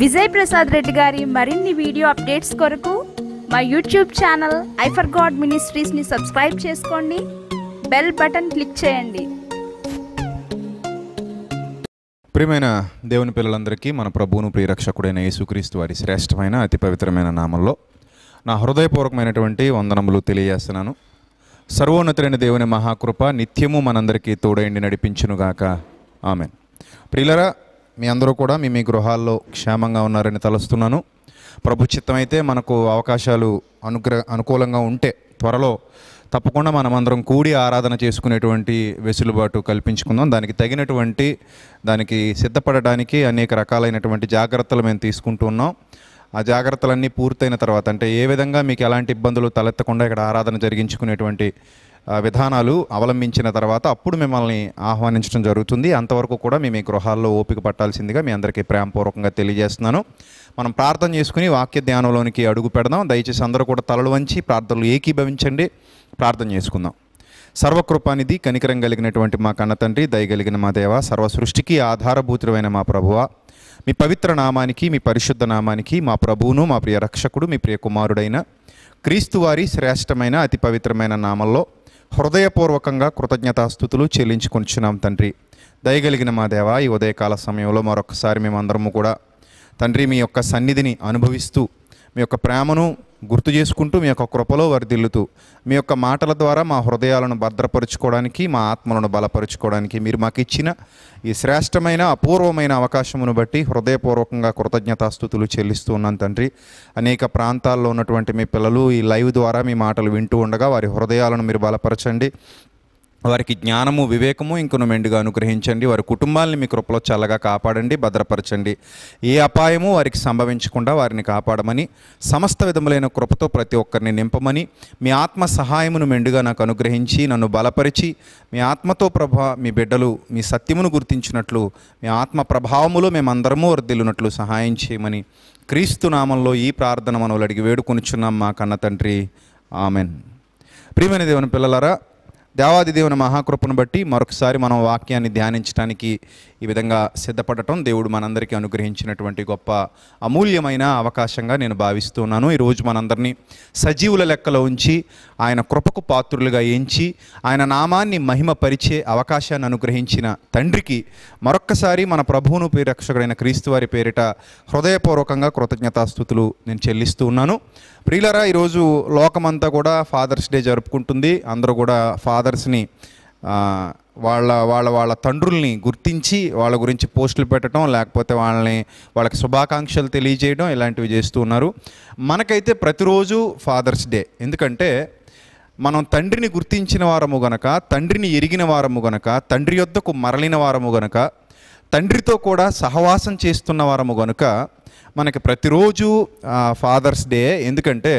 విజయ్ ప్రసాద్ రెడ్డి గారి మరిన్ని video updates కొరకు మా యూట్యూబ్ ఛానల్ ఐఫర్ గాడ్ మినిస్ట్రీస్ని సబ్స్క్రైబ్ చేసుకోండి బెల్ బటన్ క్లిక్ చేయండి ప్రియమైన దేవుని పిల్లలందరికీ మన ప్రభువును ప్రియరక్షకుడైన యేసుక్రీస్తు వారి శ్రేష్టమైన అతి పవిత్రమైన నామంలో నా హృదయపూర్వకమైనటువంటి వందనములు తెలియజేస్తున్నాను సర్వోన్నతులైన దేవుని మహాకృప నిత్యము మనందరికీ తోడైండి నడిపించునుగాక ఆమెన్ ప్రియులరా మీ అందరూ కూడా మీ మీ గృహాల్లో క్షేమంగా ఉన్నారని తలుస్తున్నాను ప్రభు చిత్తమైతే మనకు అవకాశాలు అనుగ్ర అనుకూలంగా ఉంటే త్వరలో తప్పకుండా మనమందరం కూడి ఆరాధన చేసుకునేటువంటి వెసులుబాటు కల్పించుకుందాం దానికి తగినటువంటి దానికి సిద్ధపడడానికి అనేక రకాలైనటువంటి జాగ్రత్తలు మేము తీసుకుంటున్నాం ఆ జాగ్రత్తలన్నీ పూర్తయిన తర్వాత అంటే ఏ విధంగా మీకు ఎలాంటి ఇబ్బందులు తలెత్తకుండా ఇక్కడ ఆరాధన జరిగించుకునేటువంటి విధానాలు అవలంబించిన తర్వాత అప్పుడు మిమ్మల్ని ఆహ్వానించడం జరుగుతుంది అంతవరకు కూడా మేము ఈ గృహాల్లో ఓపిక పట్టాల్సిందిగా మీ అందరికీ ప్రేమపూర్వకంగా తెలియజేస్తున్నాను మనం ప్రార్థన చేసుకుని వాక్య ధ్యానంలోనికి అడుగు పెడదాం దయచేసి అందరూ కూడా తలలు వంచి ప్రార్థనలు ఏకీభవించండి ప్రార్థన చేసుకుందాం సర్వకృపానిధి కనికరం కలిగినటువంటి మా కన్నతండ్రి దయగలిగిన మా దేవ సర్వ సృష్టికి ఆధారభూతుడమైన మా ప్రభువ మీ పవిత్ర నామానికి మీ పరిశుద్ధ నామానికి మా ప్రభువును మా ప్రియ రక్షకుడు మీ ప్రియ కుమారుడైన క్రీస్తువారి శ్రేష్టమైన అతి పవిత్రమైన నామంలో హృదయపూర్వకంగా కృతజ్ఞతాస్థుతులు చెల్లించుకొంచున్నాం తండ్రి దయగలిగిన మా దేవ ఈ ఉదయకాల సమయంలో మరొకసారి మేమందరము కూడా తండ్రి మీ యొక్క సన్నిధిని అనుభవిస్తూ మీ యొక్క ప్రేమను గుర్తు చేసుకుంటూ మీ యొక్క కృపలో వర్దిల్లుతూ మీ యొక్క మాటల ద్వారా మా హృదయాలను భద్రపరుచుకోవడానికి మా ఆత్మలను బలపరుచుకోవడానికి మీరు మాకు ఇచ్చిన ఈ శ్రేష్టమైన అపూర్వమైన అవకాశమును బట్టి హృదయపూర్వకంగా కృతజ్ఞతాస్థుతులు చెల్లిస్తూ ఉన్నాం తండ్రి అనేక ప్రాంతాల్లో ఉన్నటువంటి మీ పిల్లలు ఈ లైవ్ ద్వారా మీ మాటలు వింటూ ఉండగా వారి హృదయాలను మీరు బలపరచండి వారికి జ్ఞానము వివేకము ఇంకొన మెండుగా అనుగ్రహించండి వారి కుటుంబాలని మీ కృపలో చల్లగా కాపాడండి భద్రపరచండి ఏ అపాయము వారికి సంభవించకుండా వారిని కాపాడమని సమస్త విధములైన కృపతో ప్రతి ఒక్కరిని నింపమని మీ ఆత్మ సహాయమును మెండుగా నాకు అనుగ్రహించి నన్ను బలపరిచి మీ ఆత్మతో ప్రభా మీ బిడ్డలు మీ సత్యమును గుర్తించినట్లు మీ ఆత్మ ప్రభావములో మేమందరము వర్దిల్లునట్లు సహాయం చేయమని క్రీస్తు నామంలో ఈ ప్రార్థన మనవులు అడిగి వేడుకొనిచున్నాం మా కన్న తండ్రి ఆమెన్ ప్రియమైన దేవుని పిల్లలరా దేవాది దేవుని మహాకృపను బట్టి మరొకసారి మనం వాక్యాన్ని ధ్యానించడానికి ఈ విధంగా సిద్ధపడటం దేవుడు మనందరికీ అనుగ్రహించినటువంటి గొప్ప అమూల్యమైన అవకాశంగా నేను భావిస్తున్నాను ఈరోజు మనందరినీ సజీవుల లెక్కలో ఉంచి ఆయన కృపకు పాత్రులుగా ఎంచి ఆయన నామాన్ని మహిమపరిచే అవకాశాన్ని అనుగ్రహించిన తండ్రికి మరొక్కసారి మన ప్రభువును రక్షకుడైన క్రీస్తువారి పేరిట హృదయపూర్వకంగా కృతజ్ఞతాస్థుతులు నేను చెల్లిస్తూ ఉన్నాను ప్రియులరా ఈరోజు లోకమంతా కూడా ఫాదర్స్ డే జరుపుకుంటుంది అందరూ కూడా ఫాదర్స్ని వాళ్ళ వాళ్ళ వాళ్ళ తండ్రుల్ని గుర్తించి వాళ్ళ గురించి పోస్టులు పెట్టడం లేకపోతే వాళ్ళని వాళ్ళకి శుభాకాంక్షలు తెలియజేయడం ఇలాంటివి చేస్తూ ఉన్నారు మనకైతే ప్రతిరోజు ఫాదర్స్ డే ఎందుకంటే మనం తండ్రిని గుర్తించిన వారము గనక తండ్రిని ఎరిగిన వారము గనక తండ్రి యొద్దకు మరలిన వారము గనక తండ్రితో కూడా సహవాసం చేస్తున్న వారము గనుక మనకి ప్రతిరోజు ఫాదర్స్ డే ఎందుకంటే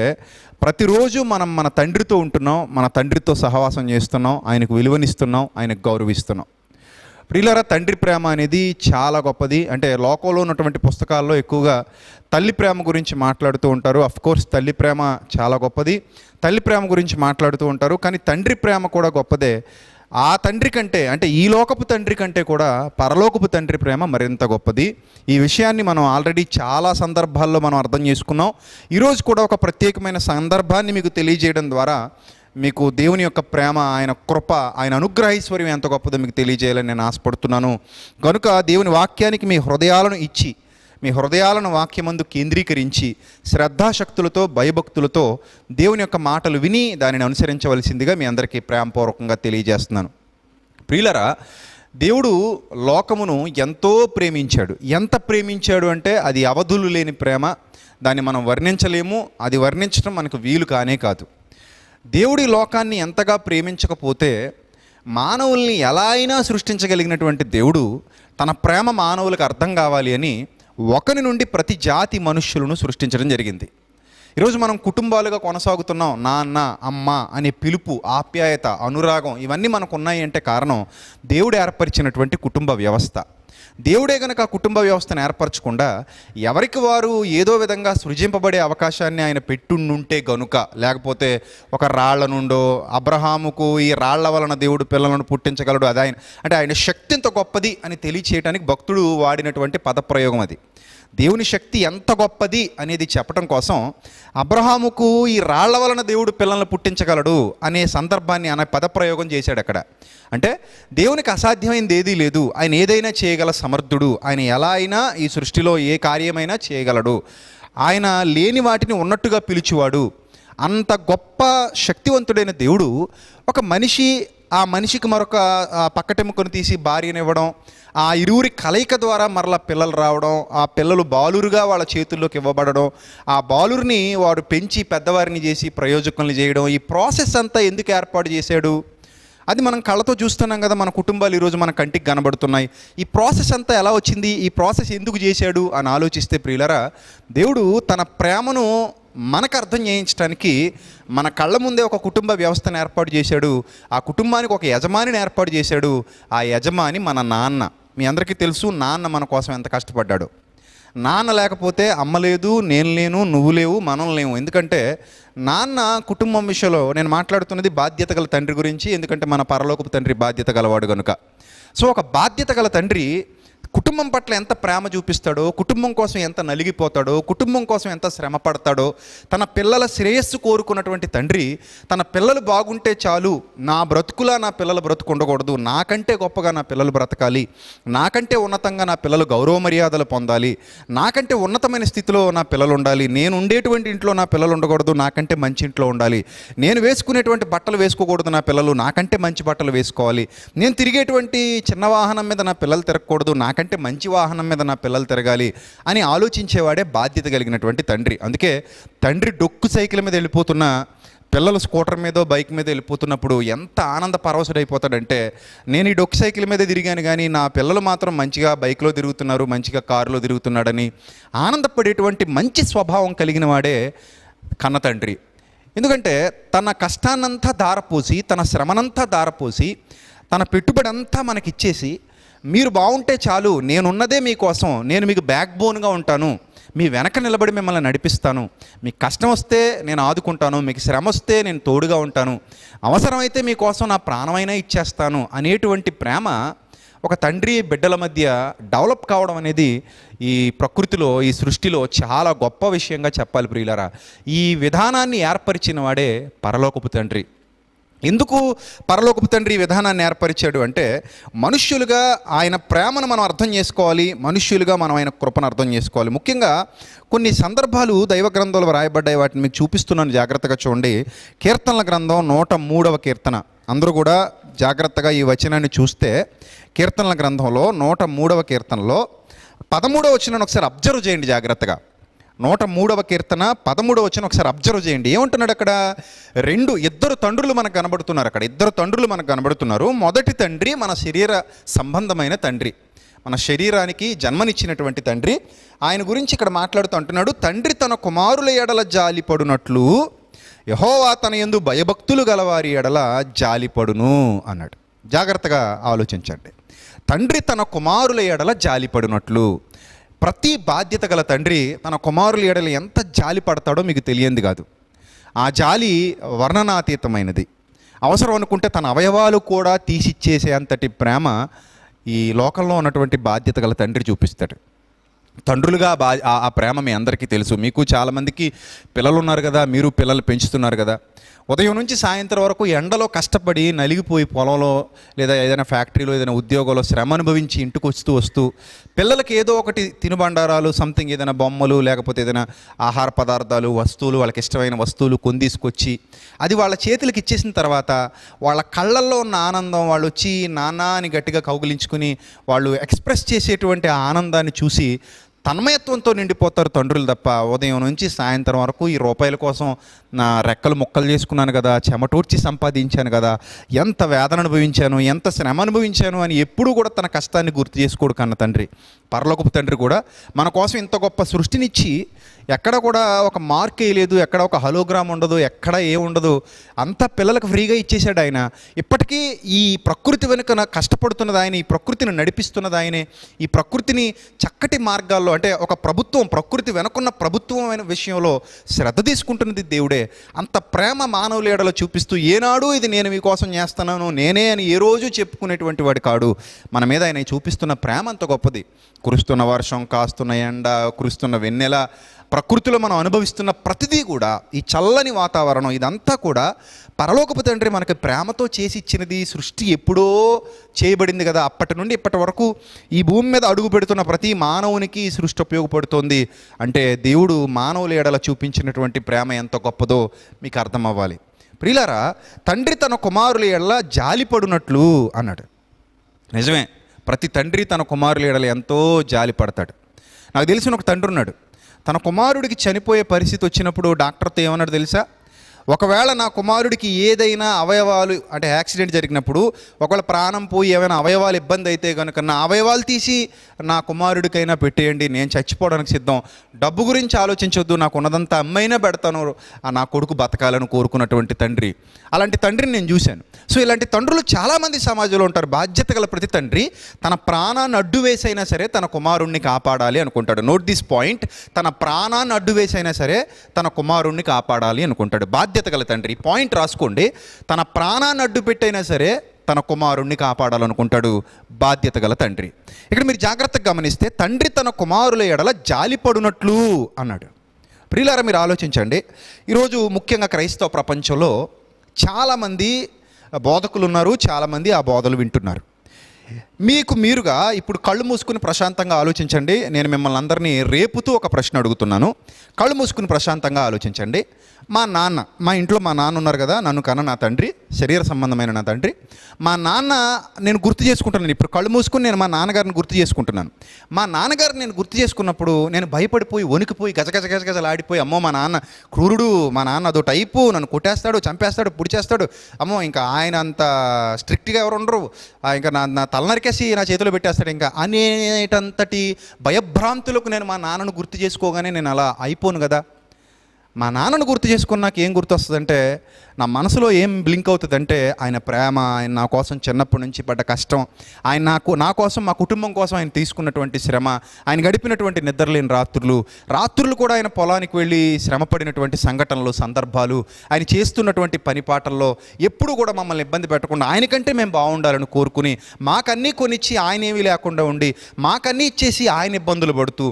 ప్రతిరోజు మనం మన తండ్రితో ఉంటున్నాం మన తండ్రితో సహవాసం చేస్తున్నాం ఆయనకు విలువనిస్తున్నాం ఆయనకు గౌరవిస్తున్నాం ప్రియులరా తండ్రి ప్రేమ అనేది చాలా గొప్పది అంటే లోకంలో ఉన్నటువంటి పుస్తకాల్లో ఎక్కువగా తల్లి ప్రేమ గురించి మాట్లాడుతూ ఉంటారు అఫ్ కోర్స్ తల్లి ప్రేమ చాలా గొప్పది తల్లి ప్రేమ గురించి మాట్లాడుతూ ఉంటారు కానీ తండ్రి ప్రేమ కూడా గొప్పదే ఆ తండ్రి కంటే అంటే ఈ లోకపు తండ్రి కంటే కూడా పరలోకపు తండ్రి ప్రేమ మరింత గొప్పది ఈ విషయాన్ని మనం ఆల్రెడీ చాలా సందర్భాల్లో మనం అర్థం చేసుకున్నాం ఈరోజు కూడా ఒక ప్రత్యేకమైన సందర్భాన్ని మీకు తెలియజేయడం ద్వారా మీకు దేవుని యొక్క ప్రేమ ఆయన కృప ఆయన అనుగ్రహైశ్వర్యం ఎంత గొప్పదో మీకు తెలియజేయాలని నేను ఆశపడుతున్నాను కనుక దేవుని వాక్యానికి మీ హృదయాలను ఇచ్చి మీ హృదయాలను వాక్యమందు కేంద్రీకరించి శ్రద్ధాశక్తులతో భయభక్తులతో దేవుని యొక్క మాటలు విని దానిని అనుసరించవలసిందిగా మీ అందరికీ ప్రేమపూర్వకంగా తెలియజేస్తున్నాను ప్రియులరా దేవుడు లోకమును ఎంతో ప్రేమించాడు ఎంత ప్రేమించాడు అంటే అది అవధులు లేని ప్రేమ దాన్ని మనం వర్ణించలేము అది వర్ణించడం మనకు వీలు కానే కాదు దేవుడి లోకాన్ని ఎంతగా ప్రేమించకపోతే మానవుల్ని ఎలా అయినా సృష్టించగలిగినటువంటి దేవుడు తన ప్రేమ మానవులకు అర్థం కావాలి అని ఒకని నుండి ప్రతి జాతి మనుష్యులను సృష్టించడం జరిగింది ఈరోజు మనం కుటుంబాలుగా కొనసాగుతున్నాం నాన్న అమ్మ అనే పిలుపు ఆప్యాయత అనురాగం ఇవన్నీ మనకు ఉన్నాయి అంటే కారణం దేవుడు ఏర్పరిచినటువంటి కుటుంబ వ్యవస్థ దేవుడే గనక ఆ కుటుంబ వ్యవస్థను ఏర్పరచకుండా ఎవరికి వారు ఏదో విధంగా సృజింపబడే అవకాశాన్ని ఆయన పెట్టుండుంటే గనుక లేకపోతే ఒక రాళ్ల నుండో అబ్రహాముకు ఈ రాళ్ల వలన దేవుడు పిల్లలను పుట్టించగలడు అది ఆయన అంటే ఆయన శక్తి ఇంత గొప్పది అని తెలియచేయడానికి భక్తుడు వాడినటువంటి పదప్రయోగం అది దేవుని శక్తి ఎంత గొప్పది అనేది చెప్పటం కోసం అబ్రహాముకు ఈ రాళ్ల వలన దేవుడు పిల్లలను పుట్టించగలడు అనే సందర్భాన్ని ఆయన పదప్రయోగం చేశాడు అక్కడ అంటే దేవునికి అసాధ్యమైంది ఏదీ లేదు ఆయన ఏదైనా చేయగల సమర్థుడు ఆయన ఎలా అయినా ఈ సృష్టిలో ఏ కార్యమైనా చేయగలడు ఆయన లేని వాటిని ఉన్నట్టుగా పిలిచేవాడు అంత గొప్ప శక్తివంతుడైన దేవుడు ఒక మనిషి ఆ మనిషికి మరొక పక్కటెముకను తీసి భార్యనివ్వడం ఆ ఇరువురి కలయిక ద్వారా మరలా పిల్లలు రావడం ఆ పిల్లలు బాలురుగా వాళ్ళ చేతుల్లోకి ఇవ్వబడడం ఆ బాలురిని వాడు పెంచి పెద్దవారిని చేసి ప్రయోజకులను చేయడం ఈ ప్రాసెస్ అంతా ఎందుకు ఏర్పాటు చేశాడు అది మనం కళ్ళతో చూస్తున్నాం కదా మన కుటుంబాలు ఈరోజు మన కంటికి కనబడుతున్నాయి ఈ ప్రాసెస్ అంతా ఎలా వచ్చింది ఈ ప్రాసెస్ ఎందుకు చేశాడు అని ఆలోచిస్తే ప్రియులరా దేవుడు తన ప్రేమను మనకు అర్థం చేయించడానికి మన కళ్ళ ముందే ఒక కుటుంబ వ్యవస్థను ఏర్పాటు చేశాడు ఆ కుటుంబానికి ఒక యజమానిని ఏర్పాటు చేశాడు ఆ యజమాని మన నాన్న మీ అందరికీ తెలుసు నాన్న మన కోసం ఎంత కష్టపడ్డాడు నాన్న లేకపోతే అమ్మ లేదు నేను లేను నువ్వు లేవు మనం లేవు ఎందుకంటే నాన్న కుటుంబం విషయంలో నేను మాట్లాడుతున్నది బాధ్యత గల తండ్రి గురించి ఎందుకంటే మన పరలోకపు తండ్రి బాధ్యత గలవాడు కనుక సో ఒక బాధ్యత గల తండ్రి కుటుంబం పట్ల ఎంత ప్రేమ చూపిస్తాడో కుటుంబం కోసం ఎంత నలిగిపోతాడో కుటుంబం కోసం ఎంత శ్రమ పడతాడో తన పిల్లల శ్రేయస్సు కోరుకున్నటువంటి తండ్రి తన పిల్లలు బాగుంటే చాలు నా బ్రతుకులా నా పిల్లల బ్రతుకు ఉండకూడదు నాకంటే గొప్పగా నా పిల్లలు బ్రతకాలి నాకంటే ఉన్నతంగా నా పిల్లలు గౌరవ మర్యాదలు పొందాలి నాకంటే ఉన్నతమైన స్థితిలో నా పిల్లలు ఉండాలి నేను ఉండేటువంటి ఇంట్లో నా పిల్లలు ఉండకూడదు నాకంటే మంచి ఇంట్లో ఉండాలి నేను వేసుకునేటువంటి బట్టలు వేసుకోకూడదు నా పిల్లలు నాకంటే మంచి బట్టలు వేసుకోవాలి నేను తిరిగేటువంటి చిన్న వాహనం మీద నా పిల్లలు తిరగకూడదు నాకు నాకంటే మంచి వాహనం మీద నా పిల్లలు తిరగాలి అని ఆలోచించేవాడే బాధ్యత కలిగినటువంటి తండ్రి అందుకే తండ్రి డొక్కు సైకిల్ మీద వెళ్ళిపోతున్న పిల్లలు స్కూటర్ మీద బైక్ మీద వెళ్ళిపోతున్నప్పుడు ఎంత ఆనంద పరవశుడైపోతాడంటే నేను ఈ డొక్కు సైకిల్ మీద తిరిగాను కానీ నా పిల్లలు మాత్రం మంచిగా బైక్లో తిరుగుతున్నారు మంచిగా కారులో తిరుగుతున్నాడని ఆనందపడేటువంటి మంచి స్వభావం కలిగిన వాడే కన్న తండ్రి ఎందుకంటే తన కష్టాన్నంతా దారపోసి తన శ్రమనంతా దారపోసి తన పెట్టుబడి అంతా మనకిచ్చేసి మీరు బాగుంటే చాలు నేనున్నదే మీకోసం నేను మీకు బ్యాక్ బోన్గా ఉంటాను మీ వెనక నిలబడి మిమ్మల్ని నడిపిస్తాను మీకు కష్టం వస్తే నేను ఆదుకుంటాను మీకు శ్రమ వస్తే నేను తోడుగా ఉంటాను అవసరమైతే మీకోసం నా ప్రాణమైనా ఇచ్చేస్తాను అనేటువంటి ప్రేమ ఒక తండ్రి బిడ్డల మధ్య డెవలప్ కావడం అనేది ఈ ప్రకృతిలో ఈ సృష్టిలో చాలా గొప్ప విషయంగా చెప్పాలి ప్రియులరా ఈ విధానాన్ని ఏర్పరిచిన వాడే పరలోకపు తండ్రి ఎందుకు పరలోకపు తండ్రి ఈ విధానాన్ని ఏర్పరిచాడు అంటే మనుష్యులుగా ఆయన ప్రేమను మనం అర్థం చేసుకోవాలి మనుష్యులుగా మనం ఆయన కృపను అర్థం చేసుకోవాలి ముఖ్యంగా కొన్ని సందర్భాలు దైవ గ్రంథాలు రాయబడ్డాయి వాటిని మీకు చూపిస్తున్నాను జాగ్రత్తగా చూడండి కీర్తనల గ్రంథం నూట మూడవ కీర్తన అందరూ కూడా జాగ్రత్తగా ఈ వచనాన్ని చూస్తే కీర్తనల గ్రంథంలో నూట మూడవ కీర్తనలో పదమూడవ వచనాన్ని ఒకసారి అబ్జర్వ్ చేయండి జాగ్రత్తగా నూట మూడవ కీర్తన పదమూడవ వచ్చిన ఒకసారి అబ్జర్వ్ చేయండి ఏమంటున్నాడు అక్కడ రెండు ఇద్దరు తండ్రులు మనకు కనబడుతున్నారు అక్కడ ఇద్దరు తండ్రులు మనకు కనబడుతున్నారు మొదటి తండ్రి మన శరీర సంబంధమైన తండ్రి మన శరీరానికి జన్మనిచ్చినటువంటి తండ్రి ఆయన గురించి ఇక్కడ మాట్లాడుతూ అంటున్నాడు తండ్రి తన కుమారుల ఎడల జాలిపడునట్లు యహోవా తన ఎందు భయభక్తులు గలవారి ఎడల జాలిపడును అన్నాడు జాగ్రత్తగా ఆలోచించండి తండ్రి తన కుమారుల ఎడల జాలిపడినట్లు ప్రతి బాధ్యత గల తండ్రి తన కుమారుల ఏడలు ఎంత జాలి పడతాడో మీకు తెలియంది కాదు ఆ జాలి వర్ణనాతీతమైనది అవసరం అనుకుంటే తన అవయవాలు కూడా తీసిచ్చేసే అంతటి ప్రేమ ఈ లోకంలో ఉన్నటువంటి బాధ్యత గల తండ్రి చూపిస్తాడు తండ్రులుగా బా ఆ ప్రేమ మీ అందరికీ తెలుసు మీకు చాలామందికి పిల్లలు ఉన్నారు కదా మీరు పిల్లలు పెంచుతున్నారు కదా ఉదయం నుంచి సాయంత్రం వరకు ఎండలో కష్టపడి నలిగిపోయి పొలంలో లేదా ఏదైనా ఫ్యాక్టరీలో ఏదైనా ఉద్యోగంలో శ్రమ అనుభవించి ఇంటికి వస్తూ వస్తూ పిల్లలకి ఏదో ఒకటి తినుబండారాలు సంథింగ్ ఏదైనా బొమ్మలు లేకపోతే ఏదైనా ఆహార పదార్థాలు వస్తువులు వాళ్ళకి ఇష్టమైన వస్తువులు కొందీసుకొచ్చి అది వాళ్ళ చేతులకు ఇచ్చేసిన తర్వాత వాళ్ళ కళ్ళల్లో ఉన్న ఆనందం వాళ్ళు వచ్చి నానా అని గట్టిగా కౌగిలించుకుని వాళ్ళు ఎక్స్ప్రెస్ చేసేటువంటి ఆనందాన్ని చూసి తన్మయత్వంతో నిండిపోతారు తండ్రులు తప్ప ఉదయం నుంచి సాయంత్రం వరకు ఈ రూపాయల కోసం నా రెక్కలు మొక్కలు చేసుకున్నాను కదా చెమటూర్చి సంపాదించాను కదా ఎంత వేదన అనుభవించాను ఎంత శ్రమ అనుభవించాను అని ఎప్పుడూ కూడా తన కష్టాన్ని గుర్తు చేసుకోడు కన్న తండ్రి పర్లోకపు తండ్రి కూడా మన కోసం ఇంత గొప్ప సృష్టినిచ్చి ఎక్కడ కూడా ఒక మార్క్ వేయలేదు ఎక్కడ ఒక హలోగ్రామ్ ఉండదు ఎక్కడ ఏ ఉండదు అంత పిల్లలకు ఫ్రీగా ఇచ్చేశాడు ఆయన ఇప్పటికీ ఈ ప్రకృతి వెనుక కష్టపడుతున్నది ఆయన ఈ ప్రకృతిని నడిపిస్తున్నది ఆయనే ఈ ప్రకృతిని చక్కటి మార్గాల్లో అంటే ఒక ప్రభుత్వం ప్రకృతి వెనుకున్న ప్రభుత్వం అయిన విషయంలో శ్రద్ధ తీసుకుంటున్నది దేవుడే అంత ప్రేమ మానవులేడలో చూపిస్తూ ఏనాడు ఇది నేను మీకోసం చేస్తున్నాను నేనే అని ఏ రోజు చెప్పుకునేటువంటి వాడు కాడు మన మీద ఆయన చూపిస్తున్న ప్రేమ అంత గొప్పది కురుస్తున్న వర్షం కాస్తున్న ఎండ కురుస్తున్న వెన్నెల ప్రకృతిలో మనం అనుభవిస్తున్న ప్రతిదీ కూడా ఈ చల్లని వాతావరణం ఇదంతా కూడా పరలోకపు తండ్రి మనకి ప్రేమతో చేసి ఇచ్చినది సృష్టి ఎప్పుడో చేయబడింది కదా అప్పటి నుండి ఇప్పటి వరకు ఈ భూమి మీద అడుగు పెడుతున్న ప్రతి మానవునికి సృష్టి ఉపయోగపడుతోంది అంటే దేవుడు మానవుల ఏడల చూపించినటువంటి ప్రేమ ఎంత గొప్పదో మీకు అర్థం అవ్వాలి ప్రియులారా తండ్రి తన కుమారుల ఏడల జాలిపడునట్లు అన్నాడు నిజమే ప్రతి తండ్రి తన కుమారుల ఎడల ఎంతో జాలిపడతాడు నాకు తెలిసిన ఒక తండ్రి ఉన్నాడు తన కుమారుడికి చనిపోయే పరిస్థితి వచ్చినప్పుడు డాక్టర్తో ఏమన్నాడు తెలుసా ఒకవేళ నా కుమారుడికి ఏదైనా అవయవాలు అంటే యాక్సిడెంట్ జరిగినప్పుడు ఒకవేళ ప్రాణం పోయి ఏమైనా అవయవాలు ఇబ్బంది అయితే కనుక నా అవయవాలు తీసి నా కుమారుడికైనా పెట్టేయండి నేను చచ్చిపోవడానికి సిద్ధం డబ్బు గురించి ఆలోచించొద్దు నాకు ఉన్నదంతా అమ్మైనా పెడతాను నా కొడుకు బతకాలని కోరుకున్నటువంటి తండ్రి అలాంటి తండ్రిని నేను చూశాను సో ఇలాంటి తండ్రులు చాలామంది సమాజంలో ఉంటారు బాధ్యత గల ప్రతి తండ్రి తన ప్రాణాన్ని అడ్డు వేసైనా సరే తన కుమారుణ్ణి కాపాడాలి అనుకుంటాడు నోట్ దిస్ పాయింట్ తన ప్రాణాన్ని అడ్డు వేసైనా సరే తన కుమారుణ్ణి కాపాడాలి అనుకుంటాడు బాధ్యత బాధ్యత గల తండ్రి పాయింట్ రాసుకోండి తన ప్రాణాన్ని అడ్డు పెట్టైనా సరే తన కుమారుణ్ణి కాపాడాలనుకుంటాడు బాధ్యత గల తండ్రి ఇక్కడ మీరు జాగ్రత్తగా గమనిస్తే తండ్రి తన కుమారుల ఎడల జాలిపడునట్లు అన్నాడు ప్రియులారా మీరు ఆలోచించండి ఈరోజు ముఖ్యంగా క్రైస్తవ ప్రపంచంలో చాలామంది బోధకులు ఉన్నారు చాలామంది ఆ బోధలు వింటున్నారు మీకు మీరుగా ఇప్పుడు కళ్ళు మూసుకుని ప్రశాంతంగా ఆలోచించండి నేను మిమ్మల్ని అందరినీ రేపుతూ ఒక ప్రశ్న అడుగుతున్నాను కళ్ళు మూసుకుని ప్రశాంతంగా ఆలోచించండి మా నాన్న మా ఇంట్లో మా నాన్న ఉన్నారు కదా నన్ను కన్న నా తండ్రి శరీర సంబంధమైన నా తండ్రి మా నాన్న నేను గుర్తు చేసుకుంటున్నాను ఇప్పుడు కళ్ళు మూసుకుని నేను మా నాన్నగారిని గుర్తు చేసుకుంటున్నాను మా నాన్నగారిని నేను గుర్తు చేసుకున్నప్పుడు నేను భయపడిపోయి వణికిపోయి గజగజ గజగజలు అమ్మో మా నాన్న క్రూరుడు మా నాన్న అదో టైపు నన్ను కొట్టేస్తాడు చంపేస్తాడు పుడిచేస్తాడు అమ్మో ఇంకా ఆయన అంత స్ట్రిక్ట్గా ఎవరు ఉండరు ఇంకా నా నా తలనరికే నరికేసి నా చేతిలో పెట్టేస్తాడు ఇంకా అనేటంతటి భయభ్రాంతులకు నేను మా నాన్నను గుర్తు చేసుకోగానే నేను అలా అయిపోను కదా మా నాన్నను గుర్తు చేసుకున్నాక నాకు ఏం గుర్తొస్తుందంటే నా మనసులో ఏం బ్లింక్ అవుతుందంటే ఆయన ప్రేమ ఆయన నా కోసం చిన్నప్పటి నుంచి పడ్డ కష్టం ఆయన నాకు నా కోసం మా కుటుంబం కోసం ఆయన తీసుకున్నటువంటి శ్రమ ఆయన గడిపినటువంటి నిద్రలేని రాత్రులు రాత్రులు కూడా ఆయన పొలానికి వెళ్ళి శ్రమపడినటువంటి సంఘటనలు సందర్భాలు ఆయన చేస్తున్నటువంటి పని పాటల్లో ఎప్పుడు కూడా మమ్మల్ని ఇబ్బంది పెట్టకుండా ఆయనకంటే మేము బాగుండాలని కోరుకుని మాకన్నీ కొనిచ్చి ఆయన ఏమీ లేకుండా ఉండి మాకన్నీ ఇచ్చేసి ఆయన ఇబ్బందులు పడుతూ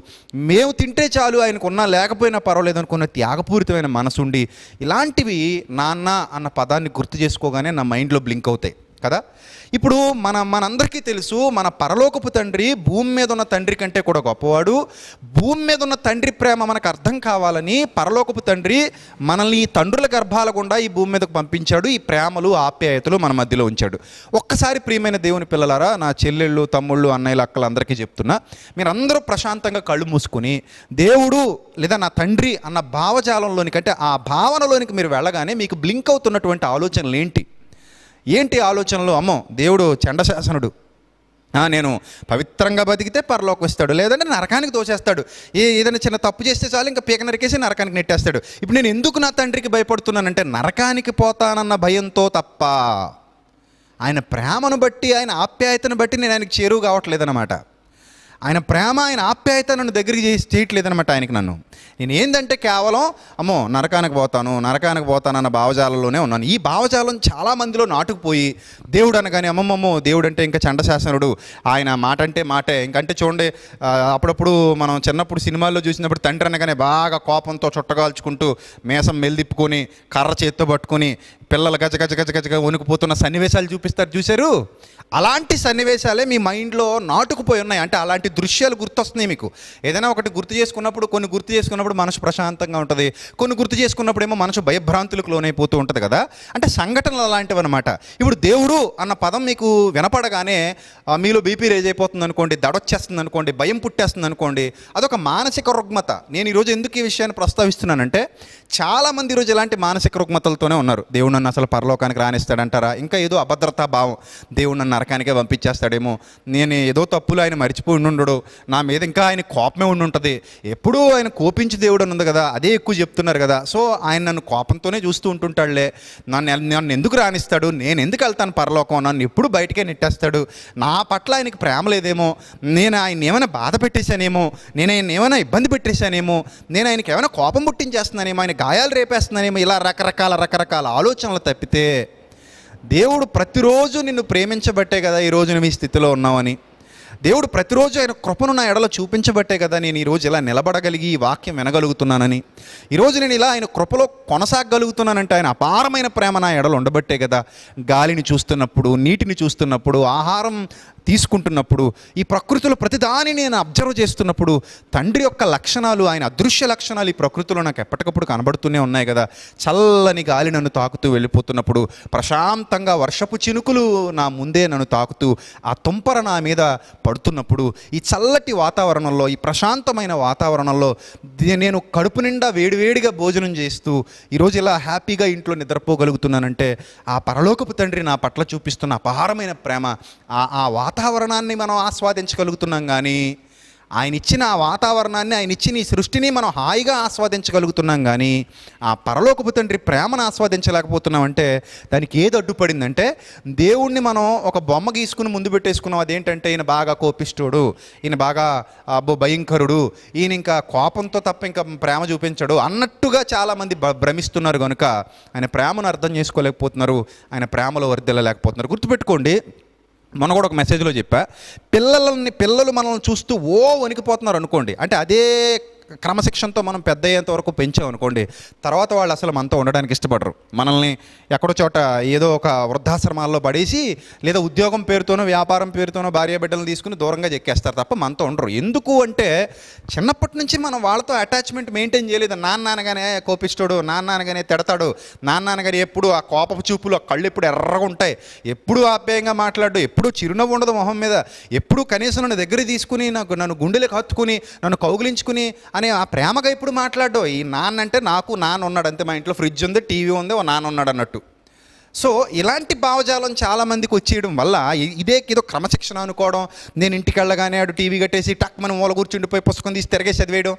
మేము తింటే చాలు ఆయనకున్నా లేకపోయినా పర్వాలేదు అనుకున్న త్యాగపూరితమైన మనసుండి ఇలాంటివి నాన్న అన్న పదాన్ని గుర్తు చేసుకోగానే నా మైండ్లో బ్లింక్ అవుతాయి కదా ఇప్పుడు మన మనందరికీ తెలుసు మన పరలోకపు తండ్రి భూమి మీద ఉన్న తండ్రి కంటే కూడా గొప్పవాడు భూమి మీద ఉన్న తండ్రి ప్రేమ మనకు అర్థం కావాలని పరలోకపు తండ్రి మనల్ని తండ్రుల గర్భాల గుండా ఈ భూమి మీదకు పంపించాడు ఈ ప్రేమలు ఆప్యాయతలు మన మధ్యలో ఉంచాడు ఒక్కసారి ప్రియమైన దేవుని పిల్లలారా నా చెల్లెళ్ళు తమ్ముళ్ళు అన్నయ్యలు అక్కలు అందరికీ చెప్తున్నా మీరందరూ ప్రశాంతంగా కళ్ళు మూసుకుని దేవుడు లేదా నా తండ్రి అన్న భావజాలంలోని కంటే ఆ భావనలోనికి మీరు వెళ్ళగానే మీకు బ్లింక్ అవుతున్నటువంటి ఆలోచనలు ఏంటి ఏంటి ఆలోచనలు అమ్మో దేవుడు చండశాసనుడు నేను పవిత్రంగా బతికితే పరలోకి వస్తాడు లేదంటే నరకానికి దోచేస్తాడు ఏ ఏదైనా చిన్న తప్పు చేస్తే చాలు ఇంకా పీక నరికేసి నరకానికి నెట్టేస్తాడు ఇప్పుడు నేను ఎందుకు నా తండ్రికి భయపడుతున్నానంటే నరకానికి పోతానన్న భయంతో తప్ప ఆయన ప్రేమను బట్టి ఆయన ఆప్యాయతను బట్టి నేను ఆయనకి చేరువు కావట్లేదన్నమాట ఆయన ప్రేమ ఆయన ఆప్యాయత నన్ను దగ్గరికి చేసి చేయట్లేదనమాట ఆయనకి నన్ను నేను ఏంటంటే కేవలం అమ్మో నరకానికి పోతాను నరకానికి పోతానన్న భావజాలంలోనే ఉన్నాను ఈ భావజాలం చాలా మందిలో నాటుకుపోయి దేవుడు అనగానే అమ్మమ్మమ్మో దేవుడు అంటే ఇంకా చండశాసనుడు ఆయన మాట అంటే మాటే ఇంకంటే చూడండి అప్పుడప్పుడు మనం చిన్నప్పుడు సినిమాల్లో చూసినప్పుడు తండ్రి అనగానే బాగా కోపంతో చుట్టగాల్చుకుంటూ మేసం మెల్దిప్పుకొని కర్ర చేత్తో పట్టుకొని పిల్లలు గజ గజ గజ గజగా వణుకుపోతున్న సన్నివేశాలు చూపిస్తారు చూశారు అలాంటి సన్నివేశాలే మీ మైండ్లో నాటుకుపోయి ఉన్నాయి అంటే అలాంటి దృశ్యాలు గుర్తొస్తున్నాయి మీకు ఏదైనా ఒకటి గుర్తు చేసుకున్నప్పుడు కొన్ని గుర్తు చేసుకున్నప్పుడు చేసుకున్నప్పుడు మనసు ప్రశాంతంగా ఉంటుంది కొన్ని గుర్తు చేసుకున్నప్పుడు ఏమో మనసు భయభ్రాంతులకు లోనైపోతూ ఉంటుంది కదా అంటే సంఘటనలు అలాంటివి అనమాట ఇప్పుడు దేవుడు అన్న పదం మీకు వినపడగానే మీలో బీపీ రేజ్ అయిపోతుంది అనుకోండి దడొచ్చేస్తుంది అనుకోండి భయం పుట్టేస్తుంది అనుకోండి అదొక మానసిక రుగ్మత నేను ఈరోజు ఎందుకు ఈ విషయాన్ని ప్రస్తావిస్తున్నానంటే చాలామంది ఈరోజు ఇలాంటి మానసిక రుగ్మతలతోనే ఉన్నారు దేవుడు నన్ను అసలు పరలోకానికి రాణిస్తాడంటారా ఇంకా ఏదో అభద్రతా భావం దేవుడు నన్ను నరకానికే పంపించేస్తాడేమో నేను ఏదో తప్పులు ఆయన మరిచిపోయి ఉండడు నా మీద ఇంకా ఆయన కోపమే ఉండి ఉంటుంది ఎప్పుడూ ఆయన కోపి కోపించి దేవుడు అని ఉంది కదా అదే ఎక్కువ చెప్తున్నారు కదా సో ఆయన నన్ను కోపంతోనే చూస్తూ ఉంటుంటాడులే నన్ను నన్ను ఎందుకు రాణిస్తాడు నేను ఎందుకు వెళ్తాను పరలోకం నన్ను ఎప్పుడు బయటకే నెట్టేస్తాడు నా పట్ల ఆయనకి ప్రేమ లేదేమో నేను ఆయన ఏమైనా బాధ పెట్టేశానేమో నేను ఆయన ఏమైనా ఇబ్బంది పెట్టేశానేమో నేను ఆయనకి ఏమైనా కోపం పుట్టించేస్తున్నానేమో ఆయన గాయాలు రేపేస్తున్నానేమో ఇలా రకరకాల రకరకాల ఆలోచనలు తప్పితే దేవుడు ప్రతిరోజు నిన్ను ప్రేమించబట్టే కదా ఈరోజు నువ్వు ఈ స్థితిలో ఉన్నావని దేవుడు ప్రతిరోజు ఆయన కృపను నా ఎడలో చూపించబట్టే కదా నేను ఈరోజు ఇలా నిలబడగలిగి ఈ వాక్యం వినగలుగుతున్నానని ఈరోజు నేను ఇలా ఆయన కృపలో కొనసాగగలుగుతున్నానంటే ఆయన అపారమైన ప్రేమ నా ఎడలు ఉండబట్టే కదా గాలిని చూస్తున్నప్పుడు నీటిని చూస్తున్నప్పుడు ఆహారం తీసుకుంటున్నప్పుడు ఈ ప్రకృతిలో ప్రతిదాని నేను అబ్జర్వ్ చేస్తున్నప్పుడు తండ్రి యొక్క లక్షణాలు ఆయన అదృశ్య లక్షణాలు ఈ ప్రకృతిలో నాకు ఎప్పటికప్పుడు కనబడుతూనే ఉన్నాయి కదా చల్లని గాలి నన్ను తాకుతూ వెళ్ళిపోతున్నప్పుడు ప్రశాంతంగా వర్షపు చినుకులు నా ముందే నన్ను తాకుతూ ఆ తుంపర నా మీద పడుతున్నప్పుడు ఈ చల్లటి వాతావరణంలో ఈ ప్రశాంతమైన వాతావరణంలో నేను కడుపు నిండా వేడివేడిగా భోజనం చేస్తూ ఈరోజు ఇలా హ్యాపీగా ఇంట్లో నిద్రపోగలుగుతున్నానంటే ఆ పరలోకపు తండ్రి నా పట్ల చూపిస్తున్న అపహారమైన ప్రేమ ఆ వాతావరణం వాతావరణాన్ని మనం ఆస్వాదించగలుగుతున్నాం కానీ ఆయన ఇచ్చిన ఆ వాతావరణాన్ని ఆయన ఇచ్చిన ఈ సృష్టిని మనం హాయిగా ఆస్వాదించగలుగుతున్నాం కానీ ఆ పరలోకపు తండ్రి ప్రేమను ఆస్వాదించలేకపోతున్నాం అంటే దానికి ఏది అడ్డుపడిందంటే దేవుణ్ణి మనం ఒక బొమ్మ గీసుకుని ముందు పెట్టేసుకున్నాం అదేంటంటే ఈయన బాగా కోపిష్టుడు ఈయన బాగా అబ్బో భయంకరుడు ఈయన ఇంకా కోపంతో తప్ప ఇంకా ప్రేమ చూపించడు అన్నట్టుగా చాలామంది భ్రమిస్తున్నారు కనుక ఆయన ప్రేమను అర్థం చేసుకోలేకపోతున్నారు ఆయన ప్రేమలో వర్దిల్లలేకపోతున్నారు గుర్తుపెట్టుకోండి మొన్న కూడా ఒక మెసేజ్లో చెప్పా పిల్లలని పిల్లలు మనల్ని చూస్తూ ఓ వణికిపోతున్నారు అనుకోండి అంటే అదే క్రమశిక్షణతో మనం పెద్ద అయ్యేంత వరకు పెంచామనుకోండి తర్వాత వాళ్ళు అసలు మనతో ఉండడానికి ఇష్టపడరు మనల్ని ఎక్కడో చోట ఏదో ఒక వృద్ధాశ్రమాల్లో పడేసి లేదా ఉద్యోగం పేరుతోనో వ్యాపారం పేరుతోనో భార్య బిడ్డలను తీసుకుని దూరంగా చెక్కేస్తారు తప్ప మనతో ఉండరు ఎందుకు అంటే చిన్నప్పటి నుంచి మనం వాళ్ళతో అటాచ్మెంట్ మెయింటైన్ చేయలేదు నాన్న నాన్నగానే కోపిస్తాడు నాన్న అనగానే తిడతాడు నాన్న అనగానే ఎప్పుడు ఆ కోపపు చూపులు ఆ కళ్ళు ఎప్పుడు ఎర్రగా ఉంటాయి ఎప్పుడు ఆప్యాయంగా మాట్లాడు ఎప్పుడు చిరునవ్వు ఉండదు మొహం మీద ఎప్పుడు కనీసం నన్ను దగ్గర తీసుకుని నాకు నన్ను గుండెలకు హత్తుకుని నన్ను కౌగులించుకుని అనే ఆ ప్రేమగా ఇప్పుడు మాట్లాడో ఈ నాన్న అంటే నాకు నాన్న ఉన్నాడు అంతే మా ఇంట్లో ఫ్రిడ్జ్ ఉంది టీవీ ఉంది ఓ నాన్న ఉన్నాడు అన్నట్టు సో ఇలాంటి భావజాలం చాలామందికి వచ్చేయడం వల్ల ఇదే ఏదో క్రమశిక్షణ అనుకోవడం నేను ఇంటికి వెళ్ళగానే ఆడు టీవీ కట్టేసి టక్ మనం మూల కూర్చుండిపోయి పుస్తకం తీసి తిరగే చదివేయడం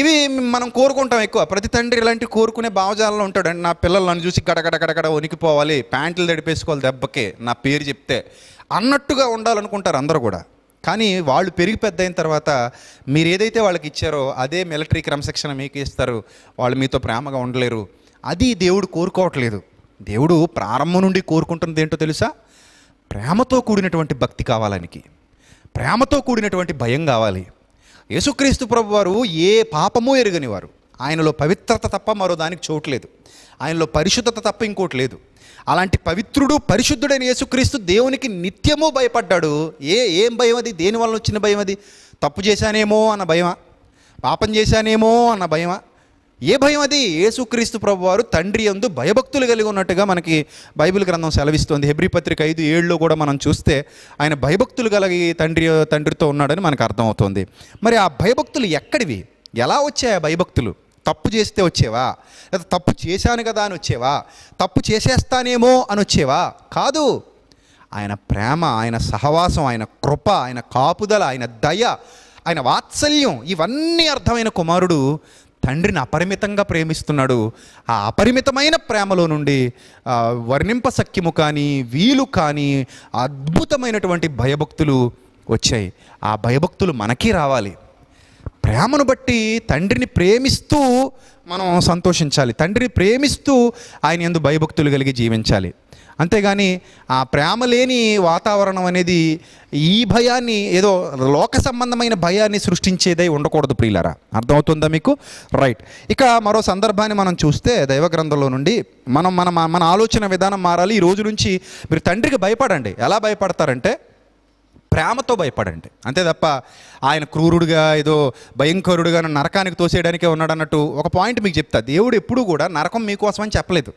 ఇవి మనం కోరుకుంటాం ఎక్కువ ప్రతి తండ్రి ఇలాంటి కోరుకునే భావజాలంలో ఉంటాడు అండి నా పిల్లలు నన్ను చూసి గడగడ గడగడ వణికిపోవాలి ప్యాంట్లు తడిపేసుకోవాలి దెబ్బకి నా పేరు చెప్తే అన్నట్టుగా ఉండాలనుకుంటారు అందరూ కూడా కానీ వాళ్ళు పెరిగి పెద్ద అయిన తర్వాత మీరు ఏదైతే వాళ్ళకి ఇచ్చారో అదే మిలిటరీ క్రమశిక్షణ మీకు ఇస్తారు వాళ్ళు మీతో ప్రేమగా ఉండలేరు అది దేవుడు కోరుకోవట్లేదు దేవుడు ప్రారంభం నుండి కోరుకుంటున్నది ఏంటో తెలుసా ప్రేమతో కూడినటువంటి భక్తి కావాలనికి ప్రేమతో కూడినటువంటి భయం కావాలి యేసుక్రీస్తు ప్రభు వారు ఏ పాపమూ ఎరగనివారు ఆయనలో పవిత్రత తప్ప మరో దానికి చోట్లేదు ఆయనలో పరిశుద్ధత తప్ప ఇంకోటి లేదు అలాంటి పవిత్రుడు పరిశుద్ధుడైన యేసుక్రీస్తు దేవునికి నిత్యము భయపడ్డాడు ఏ ఏం భయం అది దేని వలన వచ్చిన భయం అది తప్పు చేశానేమో అన్న భయమా పాపం చేశానేమో అన్న భయమా ఏ భయం అది యేసుక్రీస్తు ప్రభు వారు తండ్రి ఎందు భయభక్తులు కలిగి ఉన్నట్టుగా మనకి బైబిల్ గ్రంథం సెలవిస్తుంది హెబ్రి పత్రిక ఐదు ఏళ్ళలో కూడా మనం చూస్తే ఆయన భయభక్తులు కలిగి తండ్రి తండ్రితో ఉన్నాడని మనకు అర్థమవుతుంది మరి ఆ భయభక్తులు ఎక్కడివి ఎలా వచ్చాయి ఆ భయభక్తులు తప్పు చేస్తే వచ్చేవా లేదా తప్పు చేశాను కదా అని వచ్చేవా తప్పు చేసేస్తానేమో అని వచ్చేవా కాదు ఆయన ప్రేమ ఆయన సహవాసం ఆయన కృప ఆయన కాపుదల ఆయన దయ ఆయన వాత్సల్యం ఇవన్నీ అర్థమైన కుమారుడు తండ్రిని అపరిమితంగా ప్రేమిస్తున్నాడు ఆ అపరిమితమైన ప్రేమలో నుండి వర్ణింప సఖ్యము కానీ వీలు కానీ అద్భుతమైనటువంటి భయభక్తులు వచ్చాయి ఆ భయభక్తులు మనకీ రావాలి ప్రేమను బట్టి తండ్రిని ప్రేమిస్తూ మనం సంతోషించాలి తండ్రిని ప్రేమిస్తూ ఆయన ఎందు భయభక్తులు కలిగి జీవించాలి అంతేగాని ఆ ప్రేమ లేని వాతావరణం అనేది ఈ భయాన్ని ఏదో లోక సంబంధమైన భయాన్ని సృష్టించేదై ఉండకూడదు ప్రియులరా అర్థమవుతుందా మీకు రైట్ ఇక మరో సందర్భాన్ని మనం చూస్తే దైవ గ్రంథంలో నుండి మనం మన మన ఆలోచన విధానం మారాలి ఈ రోజు నుంచి మీరు తండ్రికి భయపడండి ఎలా భయపడతారంటే ప్రేమతో భయపడండి అంతే తప్ప ఆయన క్రూరుడుగా ఏదో భయంకరుడుగా నరకానికి తోసేయడానికే ఉన్నాడు అన్నట్టు ఒక పాయింట్ మీకు చెప్తా దేవుడు ఎప్పుడూ కూడా నరకం మీకోసం అని చెప్పలేదు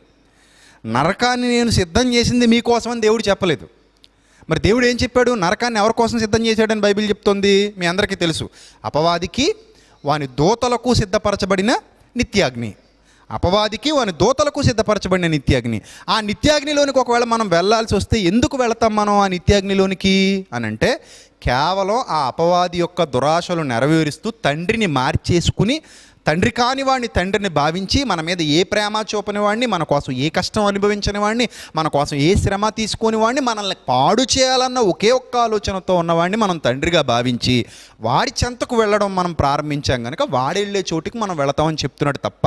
నరకాన్ని నేను సిద్ధం చేసింది మీకోసమని దేవుడు చెప్పలేదు మరి దేవుడు ఏం చెప్పాడు నరకాన్ని ఎవరి కోసం సిద్ధం చేశాడని బైబిల్ చెప్తుంది మీ అందరికీ తెలుసు అపవాదికి వాని దోతలకు సిద్ధపరచబడిన నిత్యాగ్ని అపవాదికి వాని దూతలకు సిద్ధపరచబడిన నిత్యాగ్ని ఆ నిత్యాగ్నిలోనికి ఒకవేళ మనం వెళ్ళాల్సి వస్తే ఎందుకు వెళతాం మనం ఆ నిత్యాగ్నిలోనికి అని అంటే కేవలం ఆ అపవాది యొక్క దురాశలు నెరవేరుస్తూ తండ్రిని మార్చేసుకుని తండ్రి కాని వాడిని తండ్రిని భావించి మన మీద ఏ ప్రేమ చూపని వాడిని మన కోసం ఏ కష్టం అనుభవించని వాడిని మన కోసం ఏ శ్రమ తీసుకుని వాడిని మనల్ని పాడు చేయాలన్న ఒకే ఒక్క ఆలోచనతో ఉన్నవాడిని మనం తండ్రిగా భావించి వాడి చెంతకు వెళ్ళడం మనం ప్రారంభించాం కనుక వాడు వెళ్ళే చోటికి మనం వెళతామని చెప్తున్నాడు తప్ప